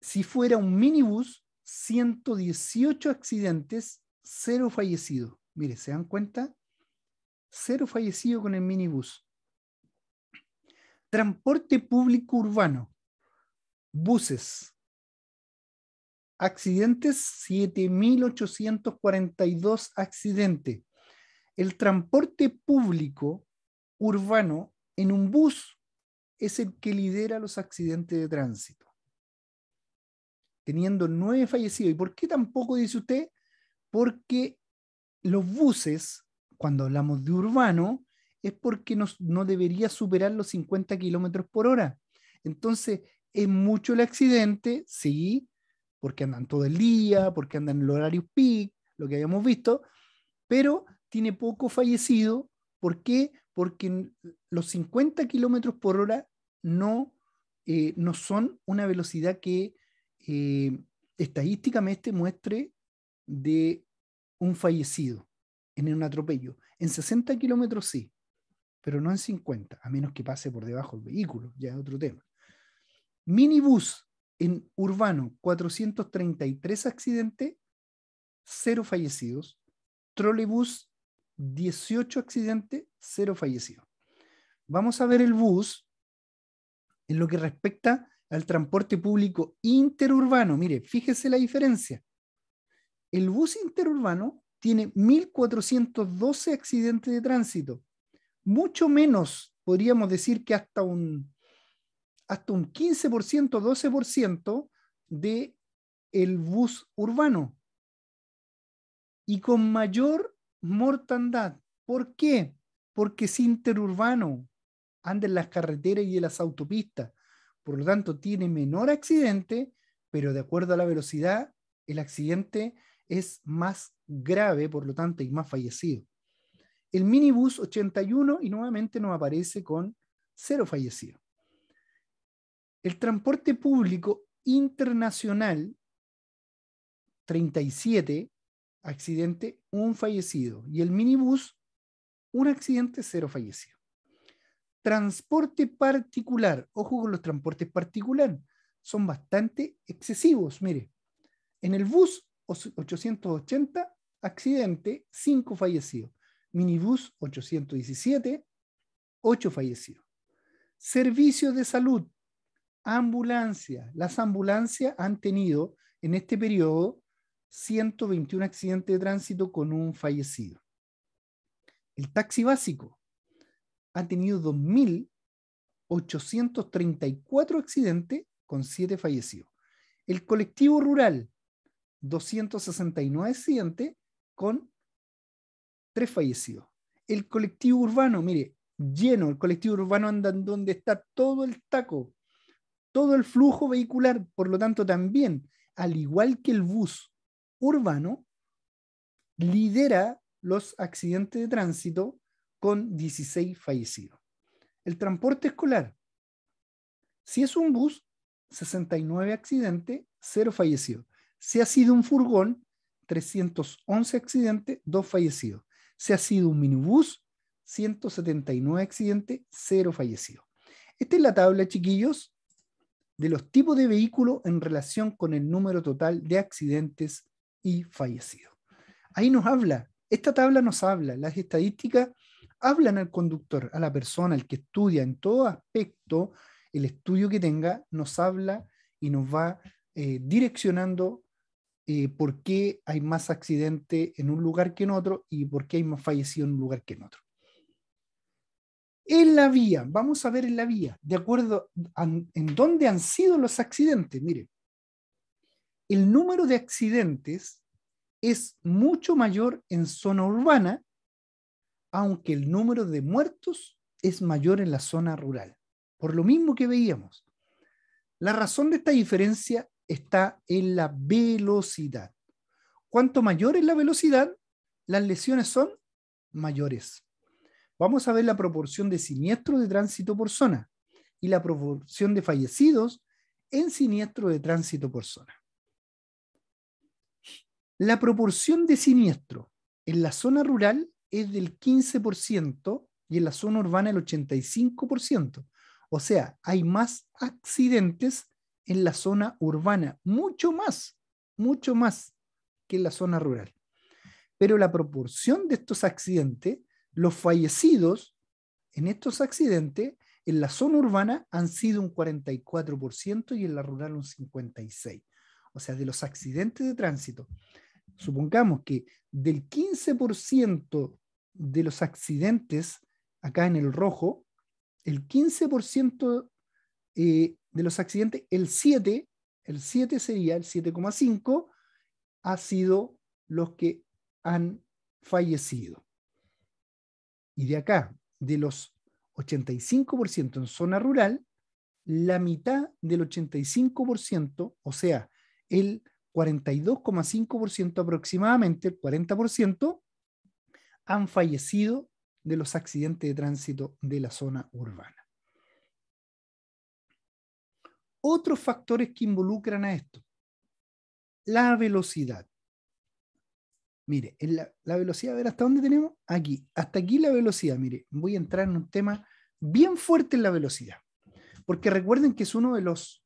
Si fuera un minibús, 118 accidentes, cero fallecidos. Mire, ¿se dan cuenta? cero fallecidos con el minibús. Transporte público urbano, buses, accidentes, 7.842 accidentes. El transporte público urbano en un bus es el que lidera los accidentes de tránsito, teniendo nueve fallecidos. ¿Y por qué tampoco dice usted? Porque los buses, cuando hablamos de urbano, es porque no debería superar los 50 kilómetros por hora. Entonces, es mucho el accidente, sí, porque andan todo el día, porque andan en el horario peak, lo que habíamos visto, pero tiene poco fallecido. ¿Por qué? Porque los 50 kilómetros por hora no, eh, no son una velocidad que eh, estadísticamente muestre de un fallecido en un atropello. En 60 kilómetros sí, pero no en 50, a menos que pase por debajo del vehículo, ya es otro tema. Minibus en urbano, 433 accidentes, 0 fallecidos. Trolebús, 18 accidentes, 0 fallecidos. Vamos a ver el bus en lo que respecta al transporte público interurbano. Mire, fíjese la diferencia. El bus interurbano tiene 1.412 accidentes de tránsito, mucho menos, podríamos decir que hasta un hasta un 15%, 12% de el bus urbano y con mayor mortandad. ¿Por qué? Porque es interurbano, anda en las carreteras y en las autopistas. Por lo tanto, tiene menor accidente, pero de acuerdo a la velocidad, el accidente es más grave, por lo tanto, y más fallecido. El minibus 81 y nuevamente nos aparece con cero fallecidos. El transporte público internacional, 37 accidente, un fallecido. Y el minibús, un accidente, cero fallecido. Transporte particular, ojo con los transportes particulares, son bastante excesivos. Mire, en el bus 880, accidente, cinco fallecidos. Minibús 817, ocho fallecidos. Servicios de salud, ambulancias. Las ambulancias han tenido en este periodo 121 accidentes de tránsito con un fallecido. El taxi básico ha tenido 2.834 accidentes con 7 fallecidos. El colectivo rural, 269 accidentes con 3 fallecidos. El colectivo urbano, mire, lleno, el colectivo urbano anda donde está todo el taco, todo el flujo vehicular. Por lo tanto, también, al igual que el bus urbano, lidera los accidentes de tránsito con 16 fallecidos. El transporte escolar. Si es un bus, 69 accidentes, 0 fallecidos. Si ha sido un furgón, 311 accidentes, 2 fallecidos. Si ha sido un minibús, 179 accidentes, 0 fallecidos. Esta es la tabla, chiquillos, de los tipos de vehículos en relación con el número total de accidentes y fallecidos. Ahí nos habla, esta tabla nos habla, las estadísticas hablan al conductor, a la persona, al que estudia en todo aspecto, el estudio que tenga nos habla y nos va eh, direccionando eh, por qué hay más accidentes en un lugar que en otro y por qué hay más fallecidos en un lugar que en otro en la vía, vamos a ver en la vía, de acuerdo en dónde han sido los accidentes. Mire, el número de accidentes es mucho mayor en zona urbana, aunque el número de muertos es mayor en la zona rural. Por lo mismo que veíamos, la razón de esta diferencia está en la velocidad. Cuanto mayor es la velocidad, las lesiones son mayores vamos a ver la proporción de siniestros de tránsito por zona y la proporción de fallecidos en siniestro de tránsito por zona. La proporción de siniestro en la zona rural es del 15% y en la zona urbana el 85%. O sea, hay más accidentes en la zona urbana, mucho más, mucho más que en la zona rural. Pero la proporción de estos accidentes los fallecidos en estos accidentes en la zona urbana han sido un 44% y en la rural un 56%. O sea, de los accidentes de tránsito, supongamos que del 15% de los accidentes acá en el rojo, el 15% eh, de los accidentes, el 7, el 7 sería el 7,5, ha sido los que han fallecido. Y de acá, de los 85% en zona rural, la mitad del 85%, o sea, el 42,5% aproximadamente, el 40%, han fallecido de los accidentes de tránsito de la zona urbana. Otros factores que involucran a esto. La velocidad. Mire, la, la, velocidad, a ver hasta dónde tenemos. Aquí, hasta aquí la velocidad. Mire, voy a entrar en un tema bien fuerte en la velocidad. Porque recuerden que es uno de los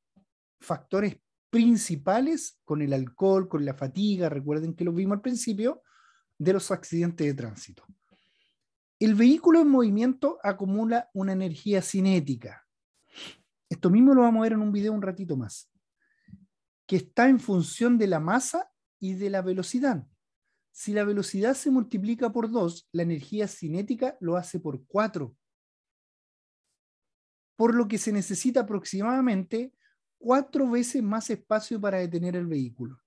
factores principales con el alcohol, con la fatiga, recuerden que lo vimos al principio, de los accidentes de tránsito. El vehículo en movimiento acumula una energía cinética. Esto mismo lo vamos a ver en un video un ratito más, que está en función de la masa y de la velocidad. Si la velocidad se multiplica por 2, la energía cinética lo hace por 4. Por lo que se necesita aproximadamente 4 veces más espacio para detener el vehículo.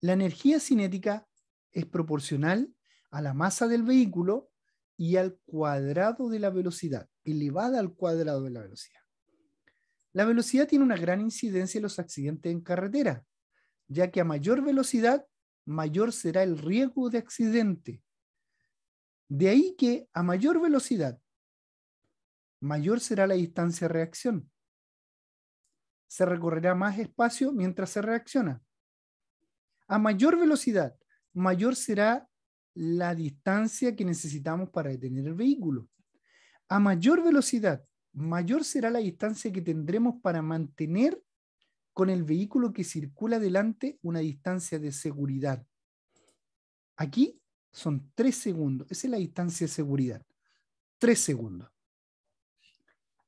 La energía cinética es proporcional a la masa del vehículo y al cuadrado de la velocidad, elevada al cuadrado de la velocidad. La velocidad tiene una gran incidencia en los accidentes en carretera, ya que a mayor velocidad mayor será el riesgo de accidente. De ahí que a mayor velocidad, mayor será la distancia de reacción. Se recorrerá más espacio mientras se reacciona. A mayor velocidad, mayor será la distancia que necesitamos para detener el vehículo. A mayor velocidad, mayor será la distancia que tendremos para mantener con el vehículo que circula delante una distancia de seguridad. Aquí son tres segundos. Esa es la distancia de seguridad. Tres segundos.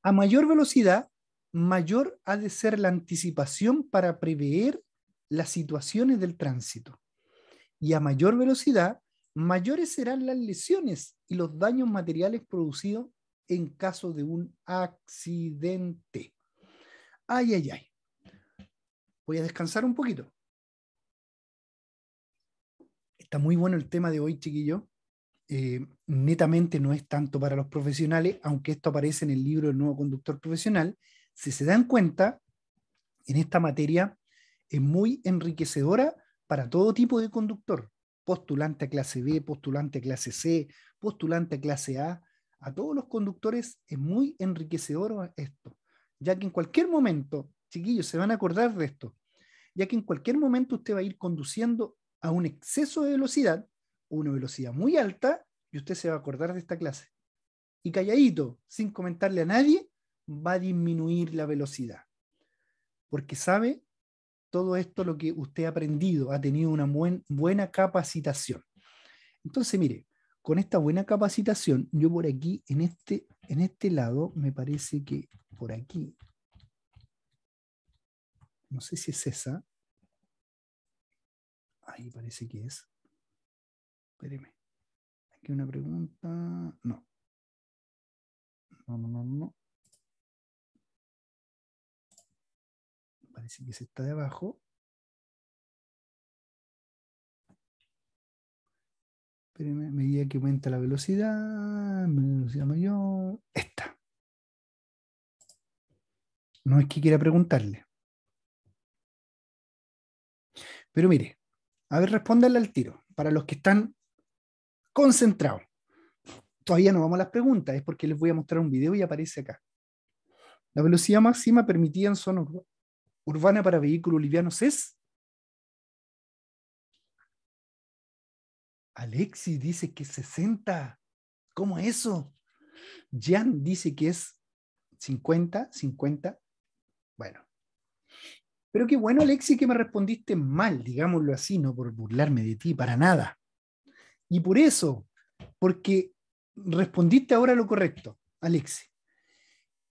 A mayor velocidad, mayor ha de ser la anticipación para prever las situaciones del tránsito. Y a mayor velocidad, mayores serán las lesiones y los daños materiales producidos en caso de un accidente. Ay, ay, ay voy a descansar un poquito. Está muy bueno el tema de hoy, chiquillo. Eh, netamente no es tanto para los profesionales, aunque esto aparece en el libro El nuevo conductor profesional. Si se dan cuenta, en esta materia es muy enriquecedora para todo tipo de conductor, postulante a clase B, postulante a clase C, postulante a clase A. A todos los conductores es muy enriquecedor esto, ya que en cualquier momento chiquillos, se van a acordar de esto, ya que en cualquier momento usted va a ir conduciendo a un exceso de velocidad, una velocidad muy alta, y usted se va a acordar de esta clase. Y calladito, sin comentarle a nadie, va a disminuir la velocidad, porque sabe todo esto lo que usted ha aprendido, ha tenido una buen, buena capacitación. Entonces, mire, con esta buena capacitación, yo por aquí, en este, en este lado, me parece que por aquí, no sé si es esa. Ahí parece que es. Espéreme. Aquí una pregunta. No. No, no, no, no. Parece que se está de abajo. Espéreme, medida que aumenta la velocidad, velocidad mayor. Esta. No es que quiera preguntarle. Pero mire, a ver, respóndanle al tiro. Para los que están concentrados, todavía no vamos a las preguntas, es porque les voy a mostrar un video y aparece acá. La velocidad máxima permitida en zona urbana para vehículos livianos es. Alexis dice que 60. ¿Cómo eso? Jan dice que es 50, 50. Bueno, pero qué bueno, Alexi, que me respondiste mal, digámoslo así, no por burlarme de ti, para nada. Y por eso, porque respondiste ahora lo correcto, Alexi.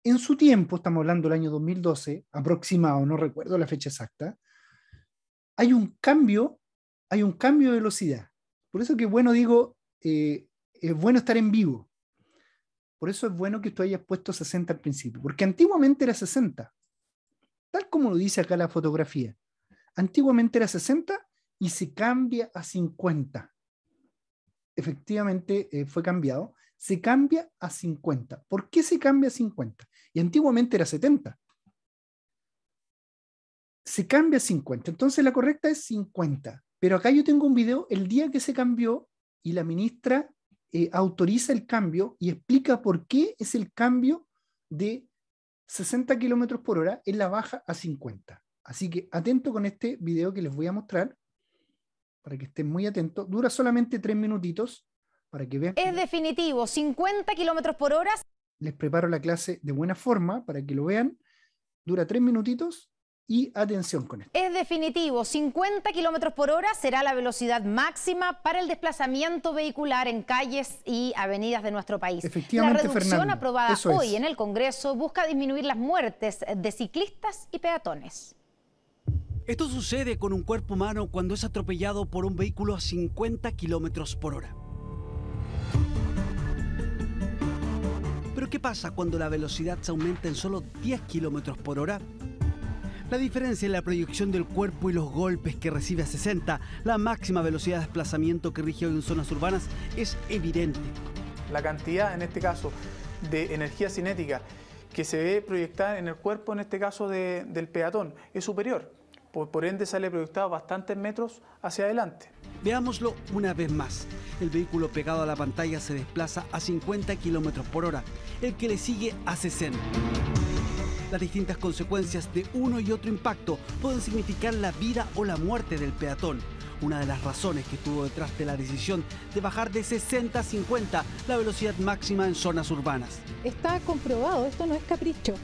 En su tiempo, estamos hablando del año 2012, aproximado, no recuerdo la fecha exacta, hay un cambio, hay un cambio de velocidad. Por eso que bueno, digo, eh, es bueno estar en vivo. Por eso es bueno que tú hayas puesto 60 al principio, porque antiguamente era 60 tal como lo dice acá la fotografía. Antiguamente era 60 y se cambia a 50. Efectivamente eh, fue cambiado. Se cambia a 50. ¿Por qué se cambia a 50? Y antiguamente era 70. Se cambia a 50. Entonces la correcta es 50. Pero acá yo tengo un video el día que se cambió y la ministra eh, autoriza el cambio y explica por qué es el cambio de 60 kilómetros por hora es la baja a 50. Así que atento con este video que les voy a mostrar para que estén muy atentos. Dura solamente tres minutitos para que vean. Es definitivo, 50 kilómetros por hora. Les preparo la clase de buena forma para que lo vean. Dura tres minutitos y atención con esto. Es definitivo, 50 kilómetros por hora será la velocidad máxima para el desplazamiento vehicular en calles y avenidas de nuestro país. la reducción aprobada hoy en el Congreso busca disminuir las muertes de ciclistas y peatones. Esto sucede con un cuerpo humano cuando es atropellado por un vehículo a 50 kilómetros por hora. Pero ¿qué pasa cuando la velocidad se aumenta en solo 10 kilómetros por hora? La diferencia en la proyección del cuerpo y los golpes que recibe a 60, la máxima velocidad de desplazamiento que rige hoy en zonas urbanas, es evidente. La cantidad, en este caso, de energía cinética que se ve proyectada en el cuerpo, en este caso del peatón, es superior. Por, ende sale proyectado bastantes metros hacia adelante. Veámoslo una vez más. El vehículo pegado a la pantalla se desplaza a 50 kilómetros por hora, el que le sigue a 60. Las distintas consecuencias de uno y otro impacto pueden significar la vida o la muerte del peatón. Una de las razones que estuvo detrás de la decisión de bajar de 60 a 50 la velocidad máxima en zonas urbanas. Está comprobado, esto no es capricho.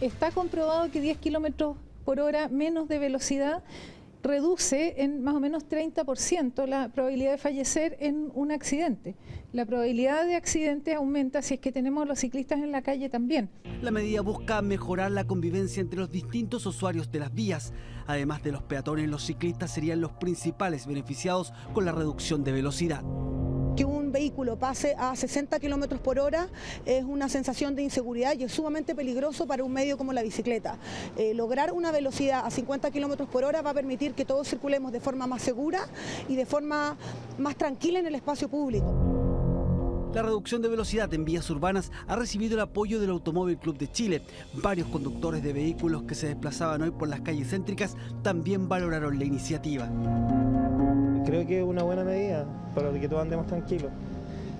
Está comprobado que 10 kilómetros por hora menos de velocidad reduce en más o menos 30% la probabilidad de fallecer en un accidente. La probabilidad de accidente aumenta si es que tenemos los ciclistas en la calle también. La medida busca mejorar la convivencia entre los distintos usuarios de las vías. Además de los peatones, los ciclistas serían los principales beneficiados con la reducción de velocidad vehículo pase a 60 kilómetros por hora es una sensación de inseguridad y es sumamente peligroso para un medio como la bicicleta. Eh, lograr una velocidad a 50 kilómetros por hora va a permitir que todos circulemos de forma más segura y de forma más tranquila en el espacio público. La reducción de velocidad en vías urbanas ha recibido el apoyo del Automóvil Club de Chile. Varios conductores de vehículos que se desplazaban hoy por las calles céntricas también valoraron la iniciativa. Creo que es una buena medida para que todos andemos tranquilos.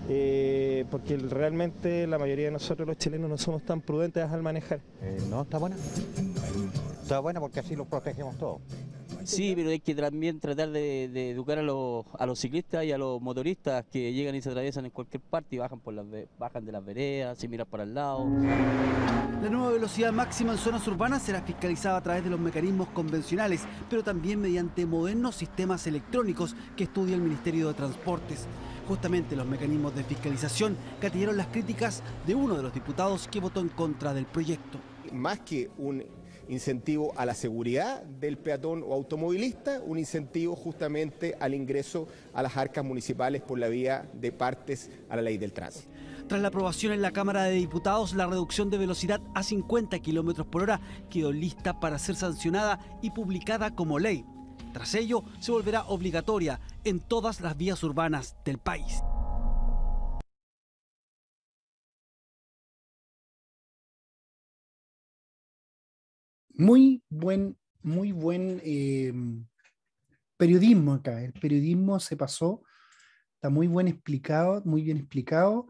Eh, porque realmente la mayoría de nosotros los chilenos no somos tan prudentes al manejar. Eh, no, está buena. Está buena porque así los protegemos todos. Sí, pero hay que también tratar de, educar a los, a los, ciclistas y a los motoristas que llegan y se atraviesan en cualquier parte y bajan, por las, bajan de las veredas, y miran para el lado. La nueva velocidad máxima en zonas urbanas será fiscalizada a través de los mecanismos convencionales, pero también mediante modernos sistemas electrónicos que estudia el Ministerio de Transportes justamente los mecanismos de fiscalización que las críticas de uno de los diputados que votó en contra del proyecto. Más que un incentivo a la seguridad del peatón o automovilista, un incentivo justamente al ingreso a las arcas municipales por la vía de partes a la ley del tránsito. Tras la aprobación en la Cámara de Diputados, la reducción de velocidad a 50 kilómetros por hora quedó lista para ser sancionada y publicada como ley. Tras ello, se volverá obligatoria en todas las vías urbanas del país. Muy buen, muy buen em, periodismo acá. El periodismo se pasó, está muy buen explicado, muy bien explicado.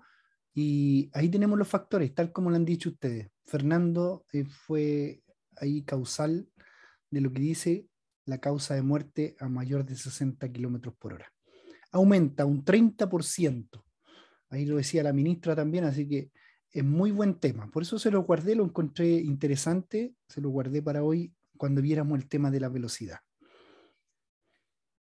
Y ahí tenemos los factores, tal como lo han dicho ustedes. Fernando eh, fue ahí causal de lo que dice la causa de muerte a mayor de 60 kilómetros por hora. Aumenta un 30%. Ahí lo decía la ministra también, así que es muy buen tema. Por eso se lo guardé, lo encontré interesante, se lo guardé para hoy cuando viéramos el tema de la velocidad.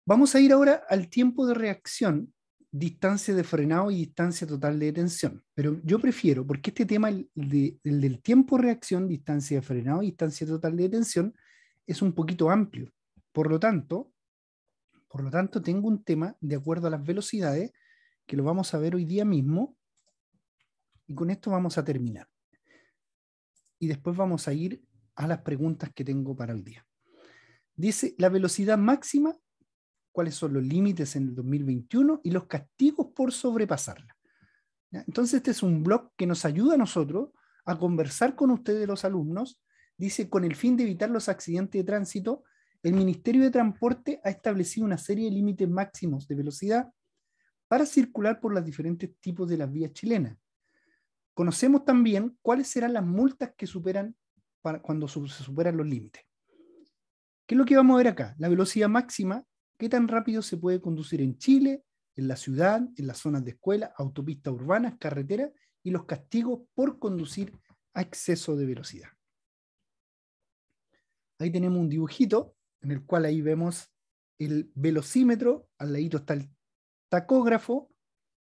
Vamos a ir ahora al tiempo de reacción, distancia de frenado y distancia total de detención. Pero yo prefiero, porque este tema del tiempo de reacción, distancia de frenado y distancia total de detención, es un poquito amplio. Por lo tanto, por lo tanto, tengo un tema de acuerdo a las velocidades que lo vamos a ver hoy día mismo. Y con esto vamos a terminar. Y después vamos a ir a las preguntas que tengo para el día. Dice la velocidad máxima, cuáles son los límites en el 2021 y los castigos por sobrepasarla. Entonces, este es un blog que nos ayuda a nosotros a conversar con ustedes, los alumnos, dice, con el fin de evitar los accidentes de tránsito el Ministerio de Transporte ha establecido una serie de límites máximos de velocidad para circular por los diferentes tipos de las vías chilenas. Conocemos también cuáles serán las multas que superan cuando se superan los límites. ¿Qué es lo que vamos a ver acá? La velocidad máxima, qué tan rápido se puede conducir en Chile, en la ciudad, en las zonas de escuela, autopistas urbanas, carreteras y los castigos por conducir a exceso de velocidad. Ahí tenemos un dibujito en el cual ahí vemos el velocímetro, al ladito está el tacógrafo,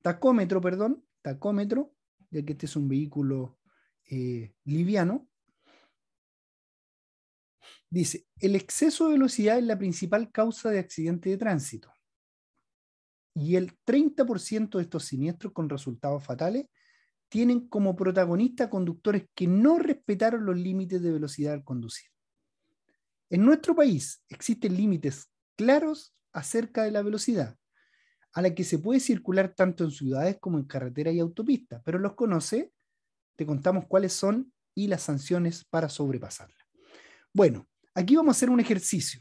tacómetro, perdón, tacómetro, ya que este es un vehículo eh, liviano. Dice, el exceso de velocidad es la principal causa de accidente de tránsito y el 30% de estos siniestros con resultados fatales tienen como protagonista conductores que no respetaron los límites de velocidad al conducir. En nuestro país existen límites claros acerca de la velocidad, a la que se puede circular tanto en ciudades como en carreteras y autopistas, pero los conoce, te contamos cuáles son y las sanciones para sobrepasarla. Bueno, aquí vamos a hacer un ejercicio,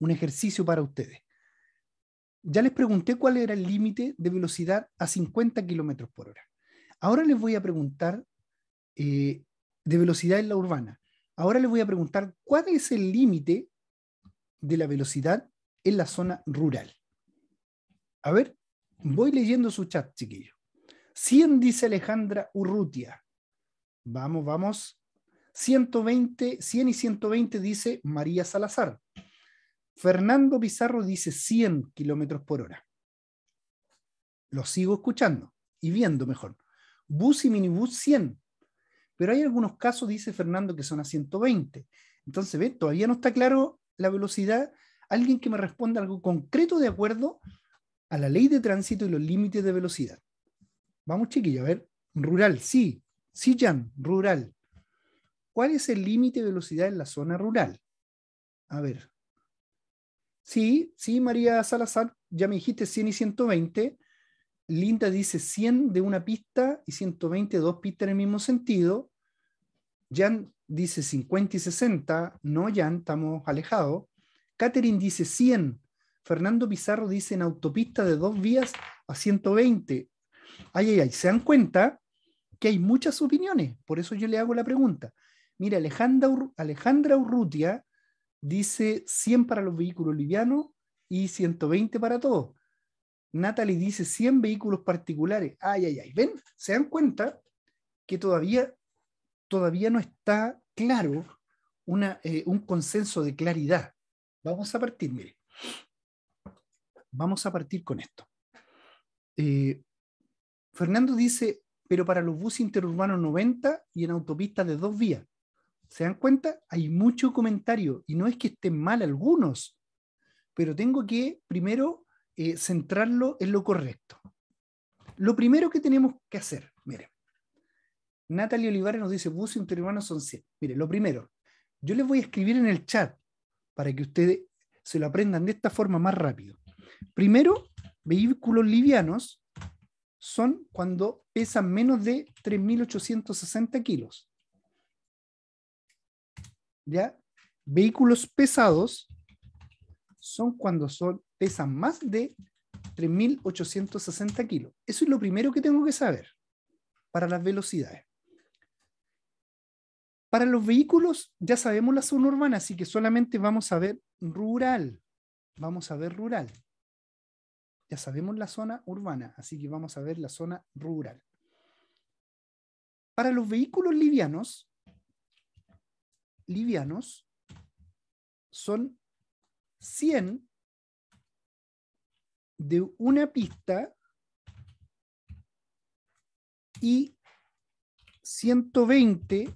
un ejercicio para ustedes. Ya les pregunté cuál era el límite de velocidad a 50 kilómetros por hora. Ahora les voy a preguntar eh, de velocidad en la urbana. Ahora les voy a preguntar cuál es el límite de la velocidad en la zona rural. A ver, voy leyendo su chat, chiquillo. 100 dice Alejandra Urrutia. Vamos, vamos. 120, 100 y 120 dice María Salazar. Fernando Pizarro dice 100 kilómetros por hora. Lo sigo escuchando y viendo mejor. Bus y minibús 100 pero hay algunos casos, dice Fernando, que son a 120. Entonces, ¿ven? Todavía no está claro la velocidad. Alguien que me responda algo concreto de acuerdo a la ley de tránsito y los límites de velocidad. Vamos, chiquillo, a ver. Rural, sí. Sí, Jan, rural. ¿Cuál es el límite de velocidad en la zona rural? A ver. Sí, sí, María Salazar, ya me dijiste 100 y 120. Linda dice 100 de una pista y 120 de dos pistas en el mismo sentido. Jan dice 50 y 60. No, Jan, estamos alejados. Catherine dice 100. Fernando Pizarro dice en autopista de dos vías a 120. Ay, ay, ay. Se dan cuenta que hay muchas opiniones. Por eso yo le hago la pregunta. Mira, Alejandra, Alejandra Urrutia dice 100 para los vehículos livianos y 120 para todos. Natalie dice 100 vehículos particulares. Ay, ay, ay. ¿Ven? ¿Se dan cuenta que todavía, todavía no está claro eh, un consenso de claridad? Vamos a partir, mire. Vamos a partir con esto. Eh, Fernando dice, pero para los buses interurbanos 90 y en autopistas de dos vías. ¿Se dan cuenta? Hay mucho comentario y no es que estén mal algunos, pero tengo que primero eh, centrarlo en lo correcto. Lo primero que tenemos que hacer, miren, Natalie Olivares nos dice, buses interurbanos son 100. Mire, lo primero, yo les voy a escribir en el chat para que ustedes se lo aprendan de esta forma más rápido. Primero, vehículos livianos son cuando pesan menos de 3.860 kilos. ¿Ya? Vehículos pesados son cuando son pesa más de 3.860 kilos. Eso es lo primero que tengo que saber para las velocidades. Para los vehículos ya sabemos la zona urbana, así que solamente vamos a ver rural. Vamos a ver rural. Ya sabemos la zona urbana, así que vamos a ver la zona rural. Para los vehículos livianos, livianos son 100 de una pista y 120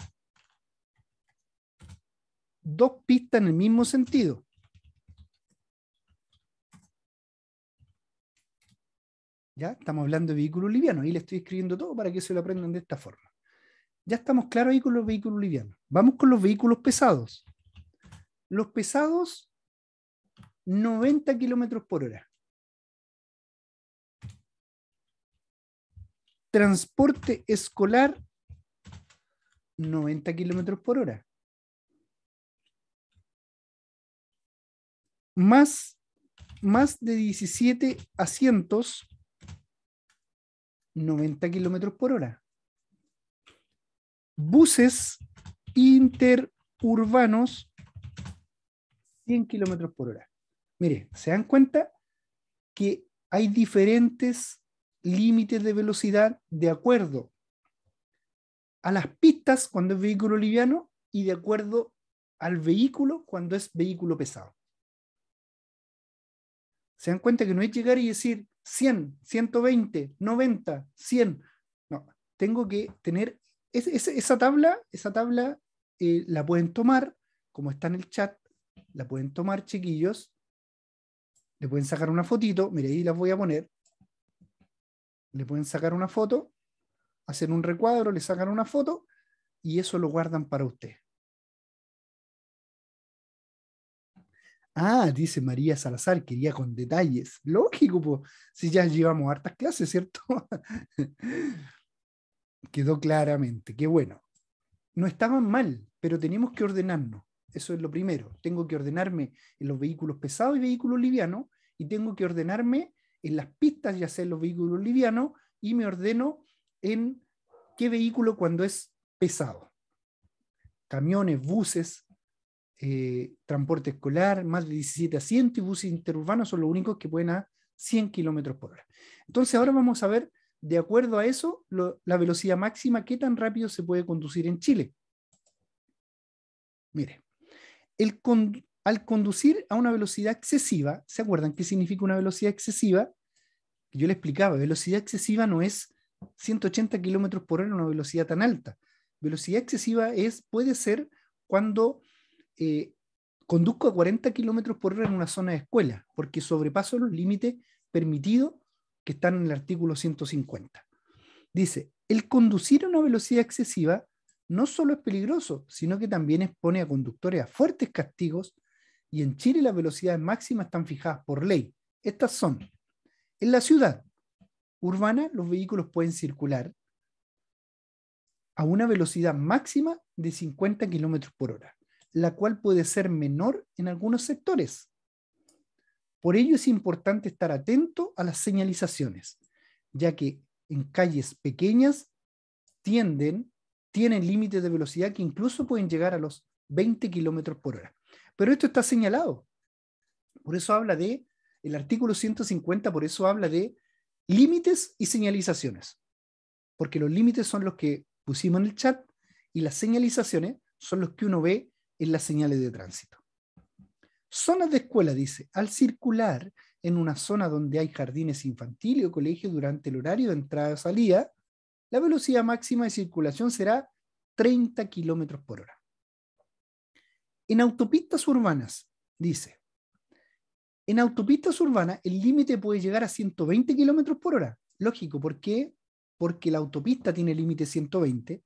dos pistas en el mismo sentido. ¿Ya? Estamos hablando de vehículos livianos y le estoy escribiendo todo para que se lo aprendan de esta forma. Ya estamos claros ahí con los vehículos livianos. Vamos con los vehículos pesados. Los pesados, 90 kilómetros por hora. transporte escolar 90 kilómetros por hora. Más, más de 17 asientos 90 kilómetros por hora. Buses interurbanos 100 kilómetros por hora. Mire, se dan cuenta que hay diferentes límites de velocidad de acuerdo a las pistas cuando es vehículo liviano y de acuerdo al vehículo cuando es vehículo pesado. Se dan cuenta que no es llegar y decir 100, 120, 90, 100. No, tengo que tener esa tabla, esa tabla eh, la pueden tomar, como está en el chat, la pueden tomar chiquillos, le pueden sacar una fotito, mire, ahí las voy a poner, le pueden sacar una foto, hacen un recuadro, le sacan una foto y eso lo guardan para usted. Ah, dice María Salazar, quería con detalles. Lógico, pues, si ya llevamos hartas clases, ¿cierto? Quedó claramente, qué bueno. No estaban mal, pero tenemos que ordenarnos. Eso es lo primero. Tengo que ordenarme en los vehículos pesados y vehículos livianos y tengo que ordenarme en las pistas, ya sea en los vehículos livianos, y me ordeno en qué vehículo cuando es pesado. Camiones, buses, eh, transporte escolar, más de 17 asientos y buses interurbanos son los únicos que pueden a 100 kilómetros por hora. Entonces, ahora vamos a ver, de acuerdo a eso, la velocidad máxima, qué tan rápido se puede conducir en Chile. Mire, el, al conducir a una velocidad excesiva, ¿se acuerdan qué significa una velocidad excesiva? Yo le explicaba, velocidad excesiva no es 180 kilómetros por hora, una velocidad tan alta. Velocidad excesiva es, puede ser cuando eh, conduzco a 40 kilómetros por hora en una zona de escuela, porque sobrepaso los límites permitidos que están en el artículo 150. Dice, el conducir a una velocidad excesiva no solo es peligroso, sino que también expone a conductores a fuertes castigos y en Chile las velocidades máximas están fijadas por ley. Estas son, en la ciudad urbana los vehículos pueden circular a una velocidad máxima de 50 kilómetros por hora, la cual puede ser menor en algunos sectores. Por ello es importante estar atento a las señalizaciones, ya que en calles pequeñas tienden, tienen límites de velocidad que incluso pueden llegar a los 20 kilómetros por hora. Pero esto está señalado. Por eso habla de, el artículo 150, por eso habla de límites y señalizaciones. Porque los límites son los que pusimos en el chat y las señalizaciones son los que uno ve en las señales de tránsito. Zonas de escuela, dice, al circular en una zona donde hay jardines infantiles o colegios durante el horario de entrada o salida, la velocidad máxima de circulación será 30 kilómetros por hora. En autopistas urbanas, dice, en autopistas urbanas el límite puede llegar a 120 kilómetros por hora. Lógico, ¿por qué? Porque la autopista tiene límite 120,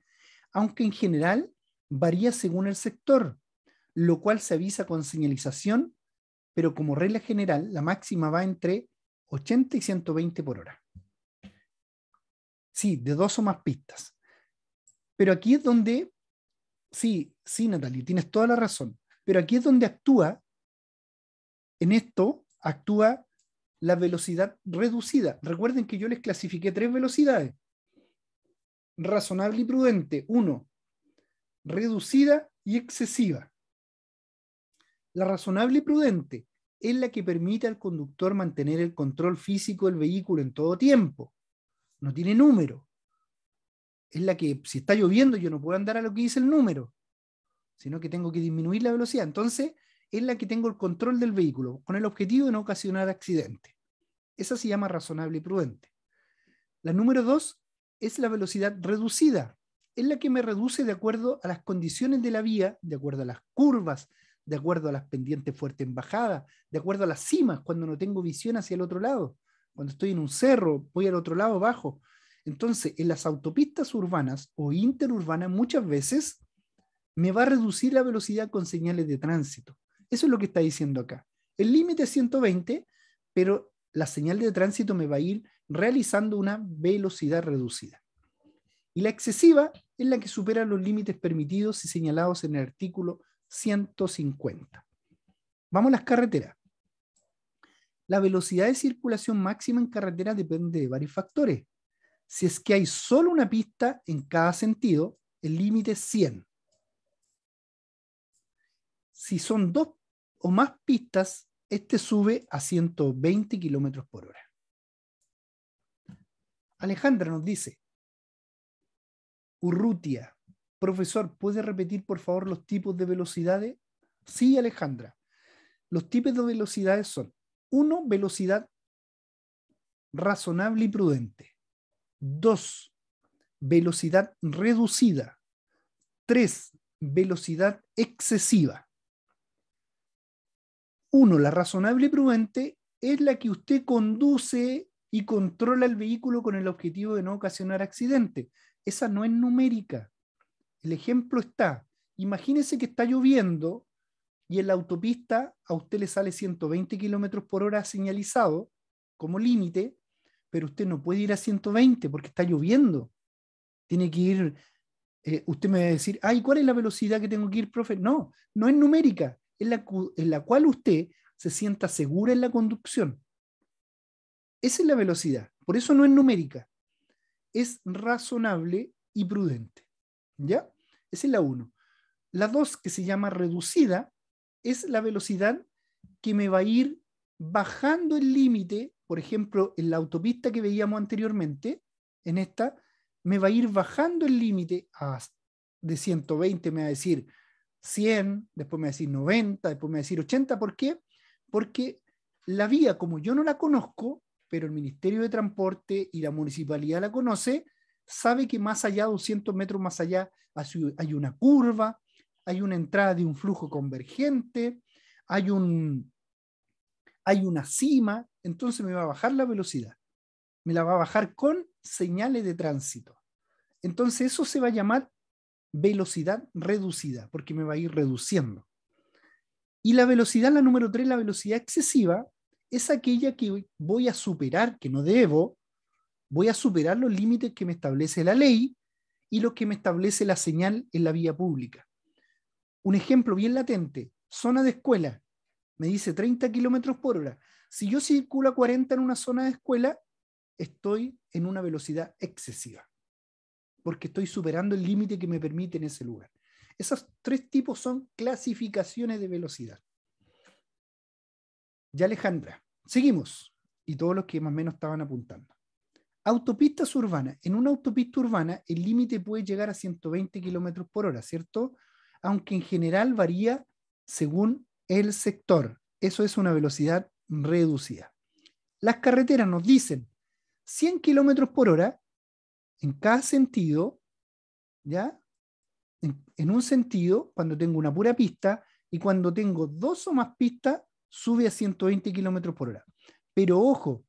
aunque en general varía según el sector, lo cual se avisa con señalización, pero como regla general la máxima va entre 80 y 120 por hora. Sí, de dos o más pistas. Pero aquí es donde sí, sí, Natalie, tienes toda la razón. Pero aquí es donde actúa, en esto actúa la velocidad reducida. Recuerden que yo les clasifiqué tres velocidades. Razonable y prudente, uno. Reducida y excesiva. La razonable y prudente es la que permite al conductor mantener el control físico del vehículo en todo tiempo. No tiene número es la que si está lloviendo yo no puedo andar a lo que dice el número, sino que tengo que disminuir la velocidad. Entonces, es la que tengo el control del vehículo con el objetivo de no ocasionar accidente. Esa se llama razonable y prudente. La número dos es la velocidad reducida. Es la que me reduce de acuerdo a las condiciones de la vía, de acuerdo a las curvas, de acuerdo a las pendientes fuertes en bajada, de acuerdo a las cimas cuando no tengo visión hacia el otro lado. Cuando estoy en un cerro, voy al otro lado, bajo. Entonces, en las autopistas urbanas o interurbanas muchas veces me va a reducir la velocidad con señales de tránsito. Eso es lo que está diciendo acá. El límite es 120, pero la señal de tránsito me va a ir realizando una velocidad reducida. Y la excesiva es la que supera los límites permitidos y señalados en el artículo 150. Vamos a las carreteras. La velocidad de circulación máxima en carretera depende de varios factores, si es que hay solo una pista en cada sentido, el límite es 100. Si son dos o más pistas, este sube a 120 kilómetros por hora. Alejandra nos dice, Urrutia, profesor, ¿puede repetir por favor los tipos de velocidades? Sí, Alejandra. Los tipos de velocidades son, uno, velocidad razonable y prudente. 2. Velocidad reducida. 3. Velocidad excesiva. Uno, La razonable y prudente es la que usted conduce y controla el vehículo con el objetivo de no ocasionar accidente. Esa no es numérica. El ejemplo está, imagínese que está lloviendo y en la autopista a usted le sale 120 kilómetros por hora señalizado como límite pero usted no puede ir a 120 porque está lloviendo. Tiene que ir, eh, usted me va a decir, ay, ¿cuál es la velocidad que tengo que ir, profe? No, no es numérica, es la, en la cual usted se sienta segura en la conducción. Esa es la velocidad, por eso no es numérica, es razonable y prudente. ¿Ya? Esa es la 1. La 2, que se llama reducida, es la velocidad que me va a ir bajando el límite, por ejemplo, en la autopista que veíamos anteriormente, en esta, me va a ir bajando el límite de 120, me va a decir 100, después me va a decir 90, después me va a decir 80. ¿Por qué? Porque la vía, como yo no la conozco, pero el Ministerio de Transporte y la municipalidad la conoce, sabe que más allá, 200 metros más allá, hay una curva, hay una entrada de un flujo convergente, hay un, hay una cima, entonces me va a bajar la velocidad. Me la va a bajar con señales de tránsito. Entonces eso se va a llamar velocidad reducida, porque me va a ir reduciendo. Y la velocidad, la número tres la velocidad excesiva, es aquella que voy a superar, que no debo, voy a superar los límites que me establece la ley y los que me establece la señal en la vía pública. Un ejemplo bien latente, zona de escuela. Me dice 30 kilómetros por hora. Si yo circulo a 40 en una zona de escuela, estoy en una velocidad excesiva, porque estoy superando el límite que me permite en ese lugar. Esos tres tipos son clasificaciones de velocidad. Ya Alejandra, seguimos. Y todos los que más o menos estaban apuntando. Autopistas urbanas. En una autopista urbana el límite puede llegar a 120 kilómetros por hora, ¿cierto? Aunque en general varía según el sector. Eso es una velocidad reducida. Las carreteras nos dicen 100 kilómetros por hora en cada sentido, ¿ya? En, un sentido, cuando tengo una pura pista, y cuando tengo dos o más pistas, sube a 120 kilómetros por hora. Pero ojo,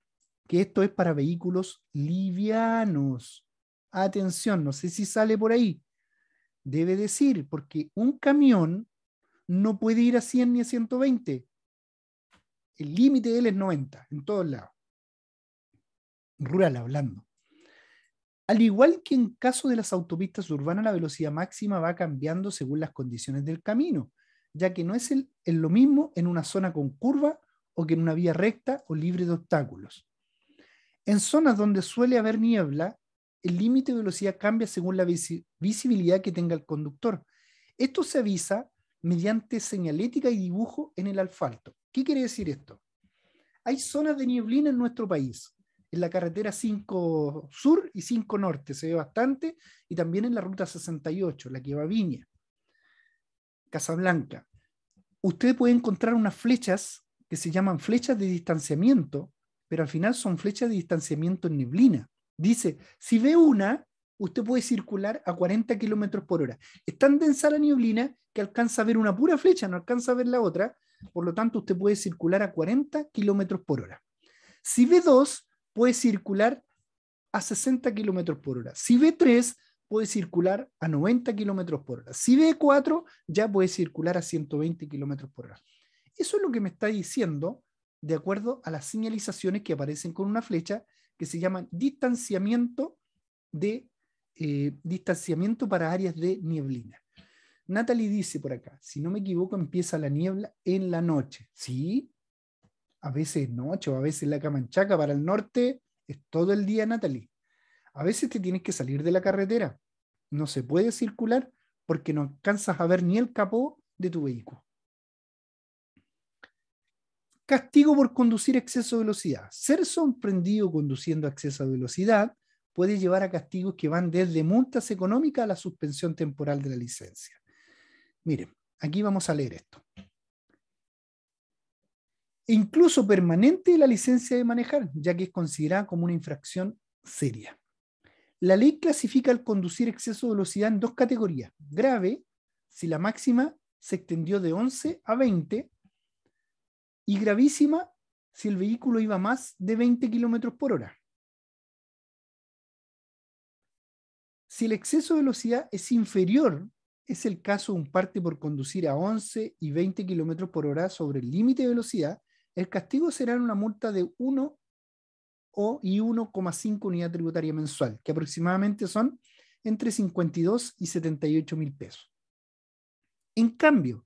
que esto es para vehículos livianos. Atención, no sé si sale por ahí. Debe decir, porque un camión no puede ir a 100 ni a 120. El límite de él es 90 en todos lados. Rural hablando. Al igual que en caso de las autopistas urbanas, la velocidad máxima va cambiando según las condiciones del camino, ya que no es lo mismo en una zona con curva o que en una vía recta o libre de obstáculos. En zonas donde suele haber niebla, el límite de velocidad cambia según la visibilidad que tenga el conductor. Esto se avisa mediante señalética y dibujo en el asfalto. ¿Qué quiere decir esto? Hay zonas de nieblina en nuestro país, en la carretera 5 Sur y 5 Norte, se ve bastante, y también en la ruta 68, la que va a Viña, Casablanca. Usted puede encontrar unas flechas que se llaman flechas de distanciamiento, pero al final son flechas de distanciamiento en neblina. Dice, si ve una, usted puede circular a 40 kilómetros por hora. Es tan densa la neblina que alcanza a ver una pura flecha, no alcanza a ver la otra, por lo tanto usted puede circular a 40 kilómetros por hora. Si ve 2, puede circular a 60 kilómetros por hora. Si ve 3, puede circular a 90 kilómetros por hora. Si ve 4, ya puede circular a 120 kilómetros por hora. Eso es lo que me está diciendo de acuerdo a las señalizaciones que aparecen con una flecha que se llaman distanciamiento de eh, distanciamiento para áreas de nieblina. Natalie dice por acá, si no me equivoco, empieza la niebla en la noche. Sí, a veces noche o a veces la Camanchaca para el norte es todo el día, Natalie. A veces te tienes que salir de la carretera. No se puede circular porque no alcanzas a ver ni el capó de tu vehículo. Castigo por conducir exceso de velocidad. Ser sorprendido conduciendo a exceso de velocidad puede llevar a castigos que van desde multas económicas a la suspensión temporal de la licencia. Miren, aquí vamos a leer esto. Incluso permanente la licencia de manejar, ya que es considerada como una infracción seria. La ley clasifica el conducir exceso de velocidad en dos categorías. Grave, si la máxima se extendió de 11 a 20, y gravísima, si el vehículo iba más de 20 kilómetros por hora. Si el exceso de velocidad es inferior, es el caso de un parte por conducir a 11 y 20 km por hora sobre el límite de velocidad, el castigo será una multa de 1 o y 1,5 unidad tributaria mensual, que aproximadamente son entre 52 y 78 mil pesos. En cambio,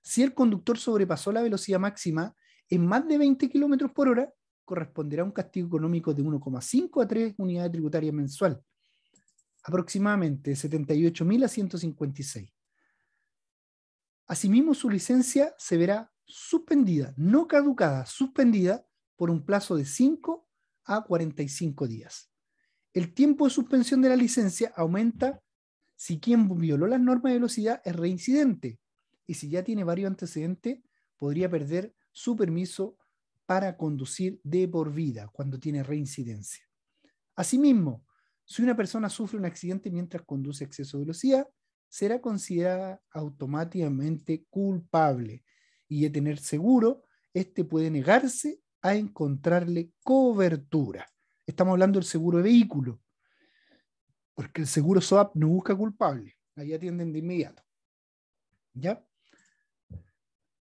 si el conductor sobrepasó la velocidad máxima en más de 20 km por hora, corresponderá a un castigo económico de 1,5 a 3 unidades tributarias mensual, aproximadamente 78.000 a 156. Asimismo, su licencia se verá suspendida, no caducada, suspendida por un plazo de 5 a 45 días. El tiempo de suspensión de la licencia aumenta si quien violó las normas de velocidad es reincidente y si ya tiene varios antecedentes, podría perder su permiso para conducir de por vida cuando tiene reincidencia. Asimismo, si una persona sufre un accidente mientras conduce a exceso de velocidad, será considerada automáticamente culpable y de tener seguro, este puede negarse a encontrarle cobertura. Estamos hablando del seguro de vehículo, porque el seguro SOAP no busca culpable. Ahí atienden de inmediato. ¿Ya?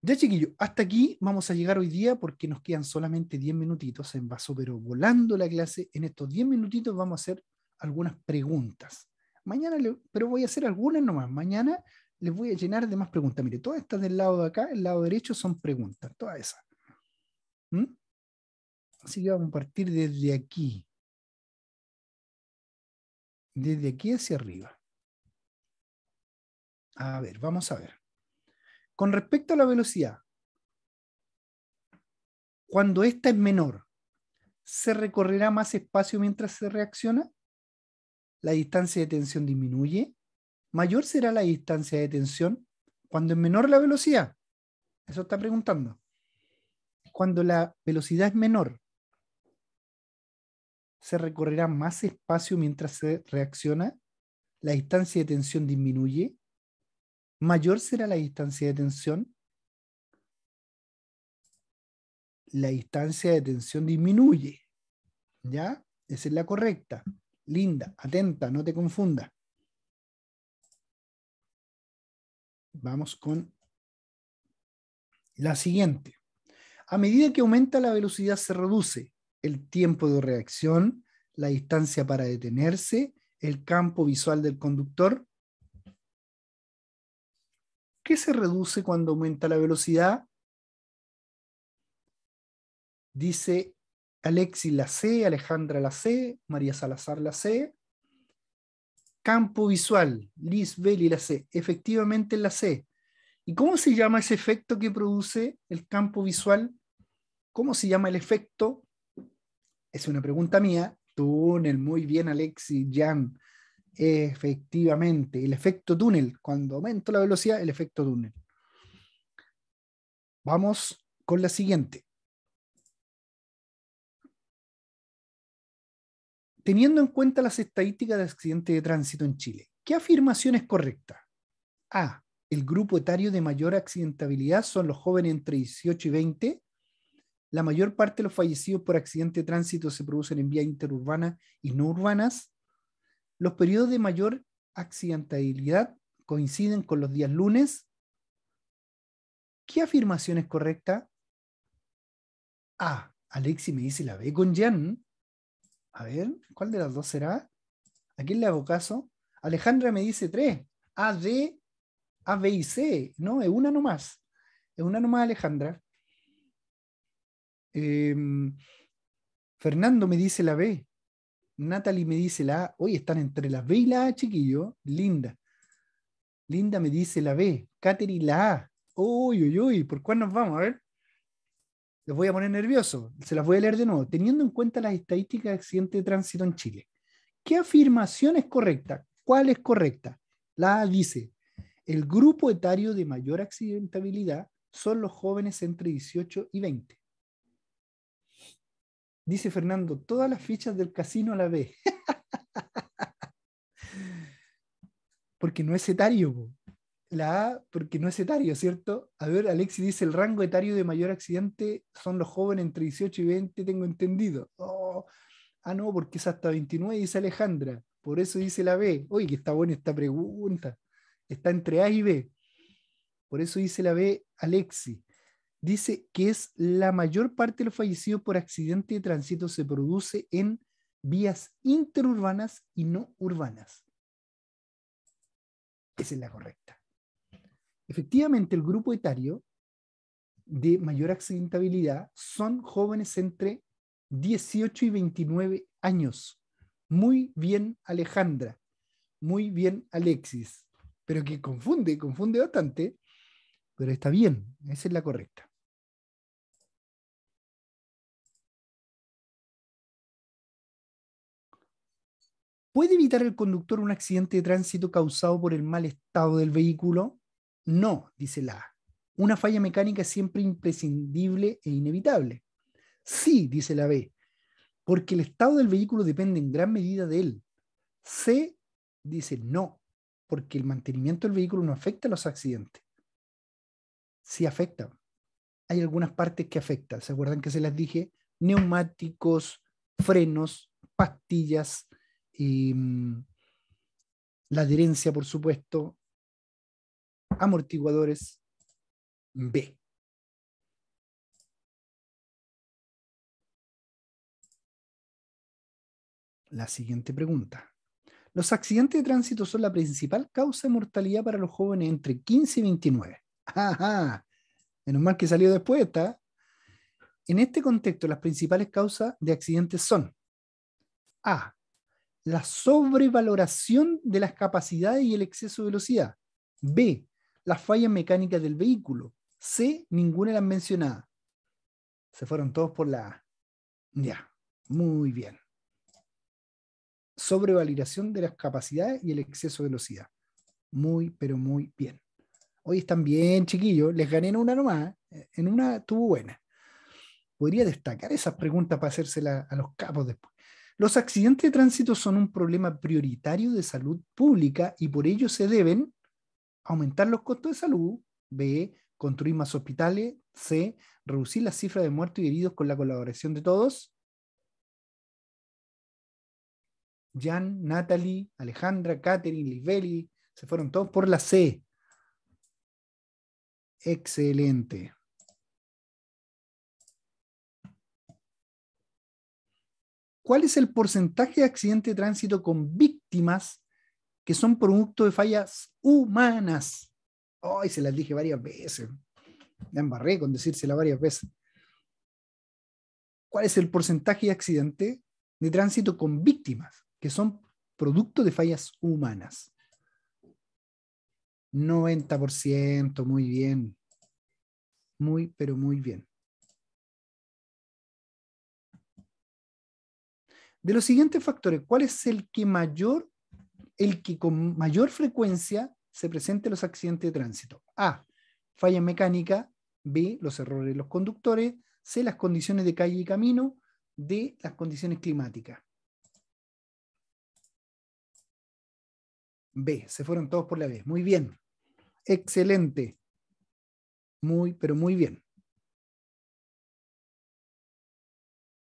Ya, chiquillo, hasta aquí vamos a llegar hoy día porque nos quedan solamente 10 minutitos en vaso, pero volando la clase, en estos 10 minutitos vamos a hacer algunas preguntas. Mañana, pero voy a hacer algunas nomás. Mañana les voy a llenar de más preguntas. Mire, todas estas del lado de acá, el lado derecho, son preguntas, todas esas. ¿Mm? Así que vamos a partir desde aquí. Desde aquí hacia arriba. A ver, vamos a ver. Con respecto a la velocidad, cuando esta es menor, ¿se recorrerá más espacio mientras se reacciona? la distancia de tensión disminuye, mayor será la distancia de tensión cuando es menor la velocidad. Eso está preguntando. Cuando la velocidad es menor, se recorrerá más espacio mientras se reacciona, la distancia de tensión disminuye, mayor será la distancia de tensión, la distancia de tensión disminuye, ¿ya? Esa es la correcta linda, atenta, no te confunda. Vamos con la siguiente. A medida que aumenta la velocidad se reduce el tiempo de reacción, la distancia para detenerse, el campo visual del conductor. ¿Qué se reduce cuando aumenta la velocidad? Dice Alexis la C. Alejandra la C. María Salazar la C. Campo visual, Liz la C. efectivamente la C. ¿Y cómo se llama ese efecto que produce el campo visual? ¿Cómo se llama el efecto? Es una pregunta mía. Túnel, muy bien Alexis, Jan. Efectivamente, el efecto túnel. Cuando aumento la velocidad, el efecto túnel. Vamos con la siguiente. teniendo en cuenta las estadísticas de accidentes de tránsito en Chile, ¿qué afirmación es correcta? A. El grupo etario de mayor accidentabilidad son los jóvenes entre 18 y 20. La mayor parte de los fallecidos por accidente de tránsito se producen en vías interurbanas y no urbanas. Los periodos de mayor accidentabilidad coinciden con los días lunes. ¿Qué afirmación es correcta? A. Alexi me dice la B con Jan. A ver, ¿cuál de las dos será? ¿A quién le hago caso? Alejandra me dice tres. A, D, A, B y C. No, es una nomás. Es una nomás, Alejandra. Em, Fernando me dice la B. Natalie me dice la A. Hoy están entre la B y la A, chiquillo. Linda. Linda me dice la B. Katherine la A. Uy, uy, uy. ¿Por cuál nos vamos? A ver les voy a poner nervioso, se las voy a leer de nuevo, teniendo en cuenta las estadísticas de accidente de tránsito en Chile. ¿Qué afirmación es correcta? ¿Cuál es correcta? La dice, el grupo etario de mayor accidentabilidad son los jóvenes entre 18 y 20. Dice Fernando, todas las fichas del casino a la ve. Porque no es etario la A porque no es etario, ¿cierto? A ver, Alexi dice, el rango etario de mayor accidente son los jóvenes entre 18 y 20, tengo entendido. Oh. ah, no, porque es hasta 29, dice Alejandra. Por eso dice la B. Oye, que está buena esta pregunta. Está entre A y B. Por eso dice la B, Alexi. Dice que es la mayor parte de los fallecidos por accidente de tránsito se produce en vías interurbanas y no urbanas. Esa es la correcta efectivamente el grupo etario de mayor accidentabilidad son jóvenes entre 18 y 29 años. Muy bien, Alejandra. Muy bien, Alexis. Pero que confunde, confunde bastante. Pero está bien, esa es la correcta. ¿Puede evitar el conductor un accidente de tránsito causado por el mal estado del vehículo? No, dice la A. Una falla mecánica es siempre imprescindible e inevitable. Sí, dice la B, porque el estado del vehículo depende en gran medida de él. C dice no, porque el mantenimiento del vehículo no afecta a los accidentes. Sí afecta. Hay algunas partes que afectan. ¿Se acuerdan que se las dije? Neumáticos, frenos, pastillas, y, em, la adherencia, por supuesto, amortiguadores B. La siguiente pregunta. Los accidentes de tránsito son la principal causa de mortalidad para los jóvenes entre 15 y 29. Ajá. Menos mal que salió después esta. En este contexto, las principales causas de accidentes son A. La sobrevaloración de las capacidades y el exceso de velocidad. B las fallas mecánicas del vehículo. C, ninguna de las mencionadas. Se fueron todos por la Ya, muy bien. Sobrevalidación de las capacidades y el exceso de velocidad. Muy, pero muy bien. Hoy están bien, chiquillos. Les gané en una nomás. En una tuvo buena. Podría destacar esas preguntas para hacérselas a los capos después. Los accidentes de tránsito son un problema prioritario de salud pública y por ello se deben aumentar los costos de salud, B, construir más hospitales, C, reducir la cifra de muertos y heridos con la colaboración de todos. Jan, Natalie, Alejandra, Katherine, Lisbeli, se fueron todos por la C. Excelente. ¿Cuál es el porcentaje de accidente de tránsito con víctimas que son producto de fallas humanas. Ay, se las dije varias veces. Me embarré con decírsela varias veces. ¿Cuál es el porcentaje de accidente de tránsito con víctimas que son producto de fallas humanas? 90%, muy bien. Muy, pero muy bien. De los siguientes factores, ¿cuál es el que mayor el que con mayor frecuencia se presenten los accidentes de tránsito. A. Falla mecánica. B. Los errores de los conductores. C. Las condiciones de calle y camino. D. Las condiciones climáticas. B. Se fueron todos por la vez. Muy bien. Excelente. Muy, pero muy bien.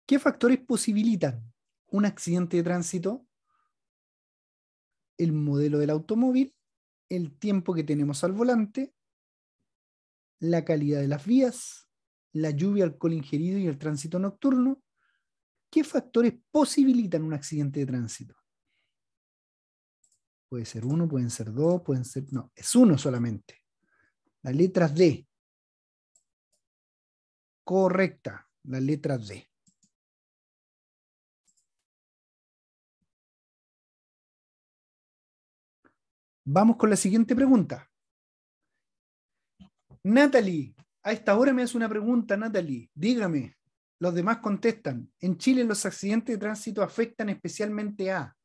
¿Qué factores posibilitan un accidente de tránsito? el modelo del automóvil, el tiempo que tenemos al volante, la calidad de las vías, la lluvia, alcohol ingerido y el tránsito nocturno. ¿Qué factores posibilitan un accidente de tránsito? Puede ser uno, pueden ser dos, pueden ser... No, es uno solamente. La letra D. Correcta, la letra D. Vamos con la siguiente pregunta. Natalie, a esta hora me hace una pregunta, Natalie. Dígame, los demás contestan. En Chile los accidentes de tránsito afectan especialmente a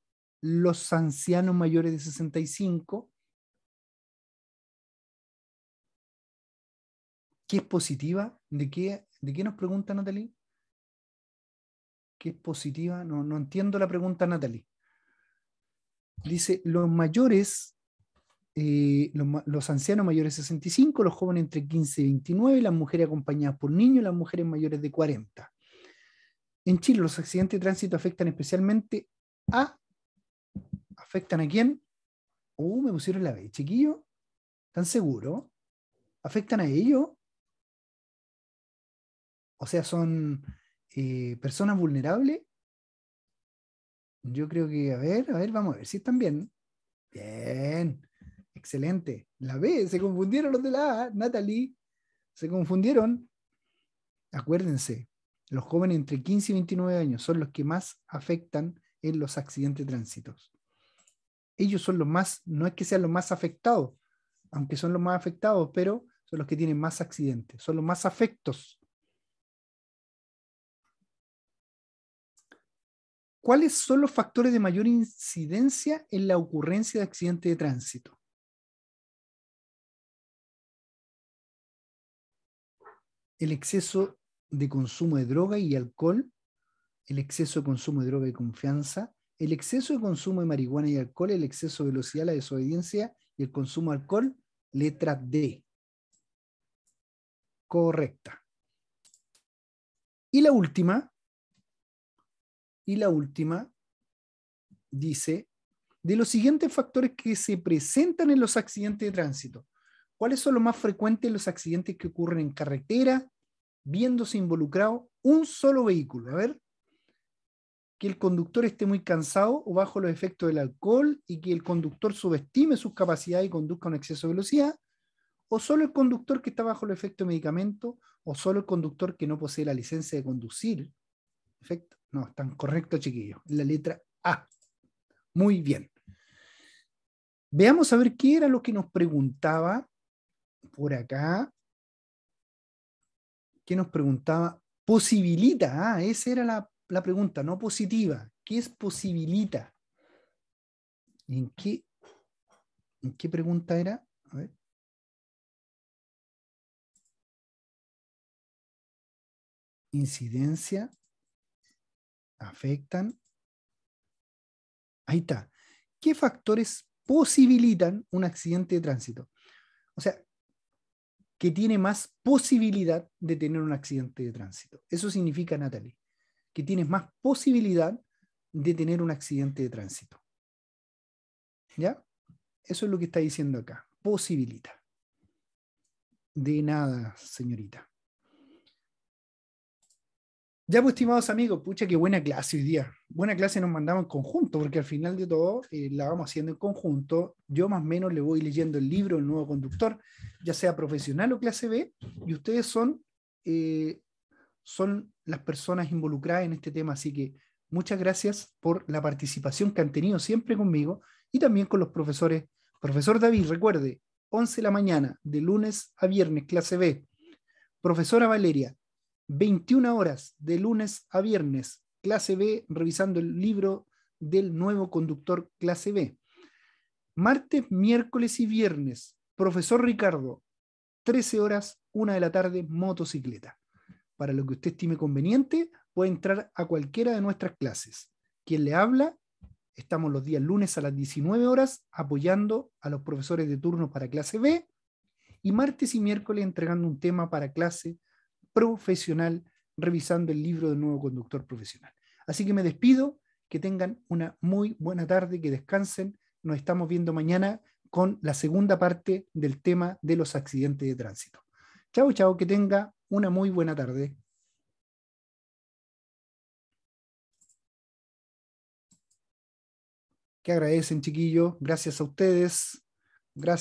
los ancianos mayores de 65, ¿Qué es positiva? ¿De qué, de qué nos pregunta Natalie? ¿Qué es positiva? No, no entiendo la pregunta, Natalie. Dice, los mayores eh, los, ancianos mayores de 65, los jóvenes entre 15 y 29, las mujeres acompañadas por niños, las mujeres mayores de 40. En Chile los accidentes de tránsito afectan especialmente a... ¿Afectan a quién? Uh, me pusieron la B, chiquillo. ¿Tan seguro? ¿Afectan a ellos? O sea, son eh, personas vulnerables. Yo creo que, a ver, a ver, vamos a ver si están bien. Bien. Excelente. La B, se confundieron los de la A, Natalie. Se confundieron. Acuérdense, los jóvenes entre 15 y 29 años son los que más afectan en los accidentes de tránsito. Ellos son los más, no es que sean los más afectados, aunque son los más afectados, pero son los que tienen más accidentes, son los más afectos. ¿Cuáles son los factores de mayor incidencia en la ocurrencia de accidentes de tránsito? el exceso de consumo de droga y alcohol, el exceso de consumo de droga y confianza, el exceso de consumo de marihuana y alcohol, el exceso de velocidad, la desobediencia y el consumo de alcohol, letra D. Correcta. Y la última, y la última dice, de los siguientes factores que se presentan en los accidentes de tránsito, ¿Cuáles son los más frecuentes los accidentes que ocurren en carretera, viéndose involucrado un solo vehículo? A ver, que el conductor esté muy cansado o bajo los efectos del alcohol y que el conductor subestime sus capacidades y conduzca a un exceso de velocidad, o solo el conductor que está bajo los efectos de medicamento, o solo el conductor que no posee la licencia de conducir. ¿Efecto? No, están correctos, chiquillos. La letra A. Muy bien. Veamos a ver qué era lo que nos preguntaba por acá, ¿qué nos preguntaba? Posibilita, ah, esa era la, la pregunta, no positiva. ¿Qué es posibilita? ¿En qué, ¿En qué pregunta era? A ver. Incidencia. Afectan. Ahí está. ¿Qué factores posibilitan un accidente de tránsito? O sea, que tiene más posibilidad de tener un accidente de tránsito. Eso significa, Natalie, que tienes más posibilidad de tener un accidente de tránsito. ¿Ya? Eso es lo que está diciendo acá. Posibilita. De nada, señorita. Ya, pues, estimados amigos, pucha, qué buena clase hoy día. Buena clase nos mandamos en conjunto, porque al final de todo eh, la vamos haciendo en conjunto. Yo más o menos le voy leyendo el libro, el nuevo conductor, ya sea profesional o clase B, y ustedes son, eh, son las personas involucradas en este tema. Así que muchas gracias por la participación que han tenido siempre conmigo y también con los profesores. Profesor David, recuerde, 11 de la mañana, de lunes a viernes, clase B. Profesora Valeria, 21 horas de lunes a viernes, clase B, revisando el libro del nuevo conductor clase B. Martes, miércoles y viernes, profesor Ricardo, 13 horas, 1 de la tarde, motocicleta. Para lo que usted estime conveniente, puede entrar a cualquiera de nuestras clases. Quien le habla, estamos los días lunes a las 19 horas apoyando a los profesores de turno para clase B y martes y miércoles entregando un tema para clase profesional revisando el libro del nuevo conductor profesional. Así que me despido, que tengan una muy buena tarde, que descansen. Nos estamos viendo mañana con la segunda parte del tema de los accidentes de tránsito. Chao, chao, que tenga una muy buena tarde. Que agradecen, chiquillos. Gracias a ustedes. Gracias.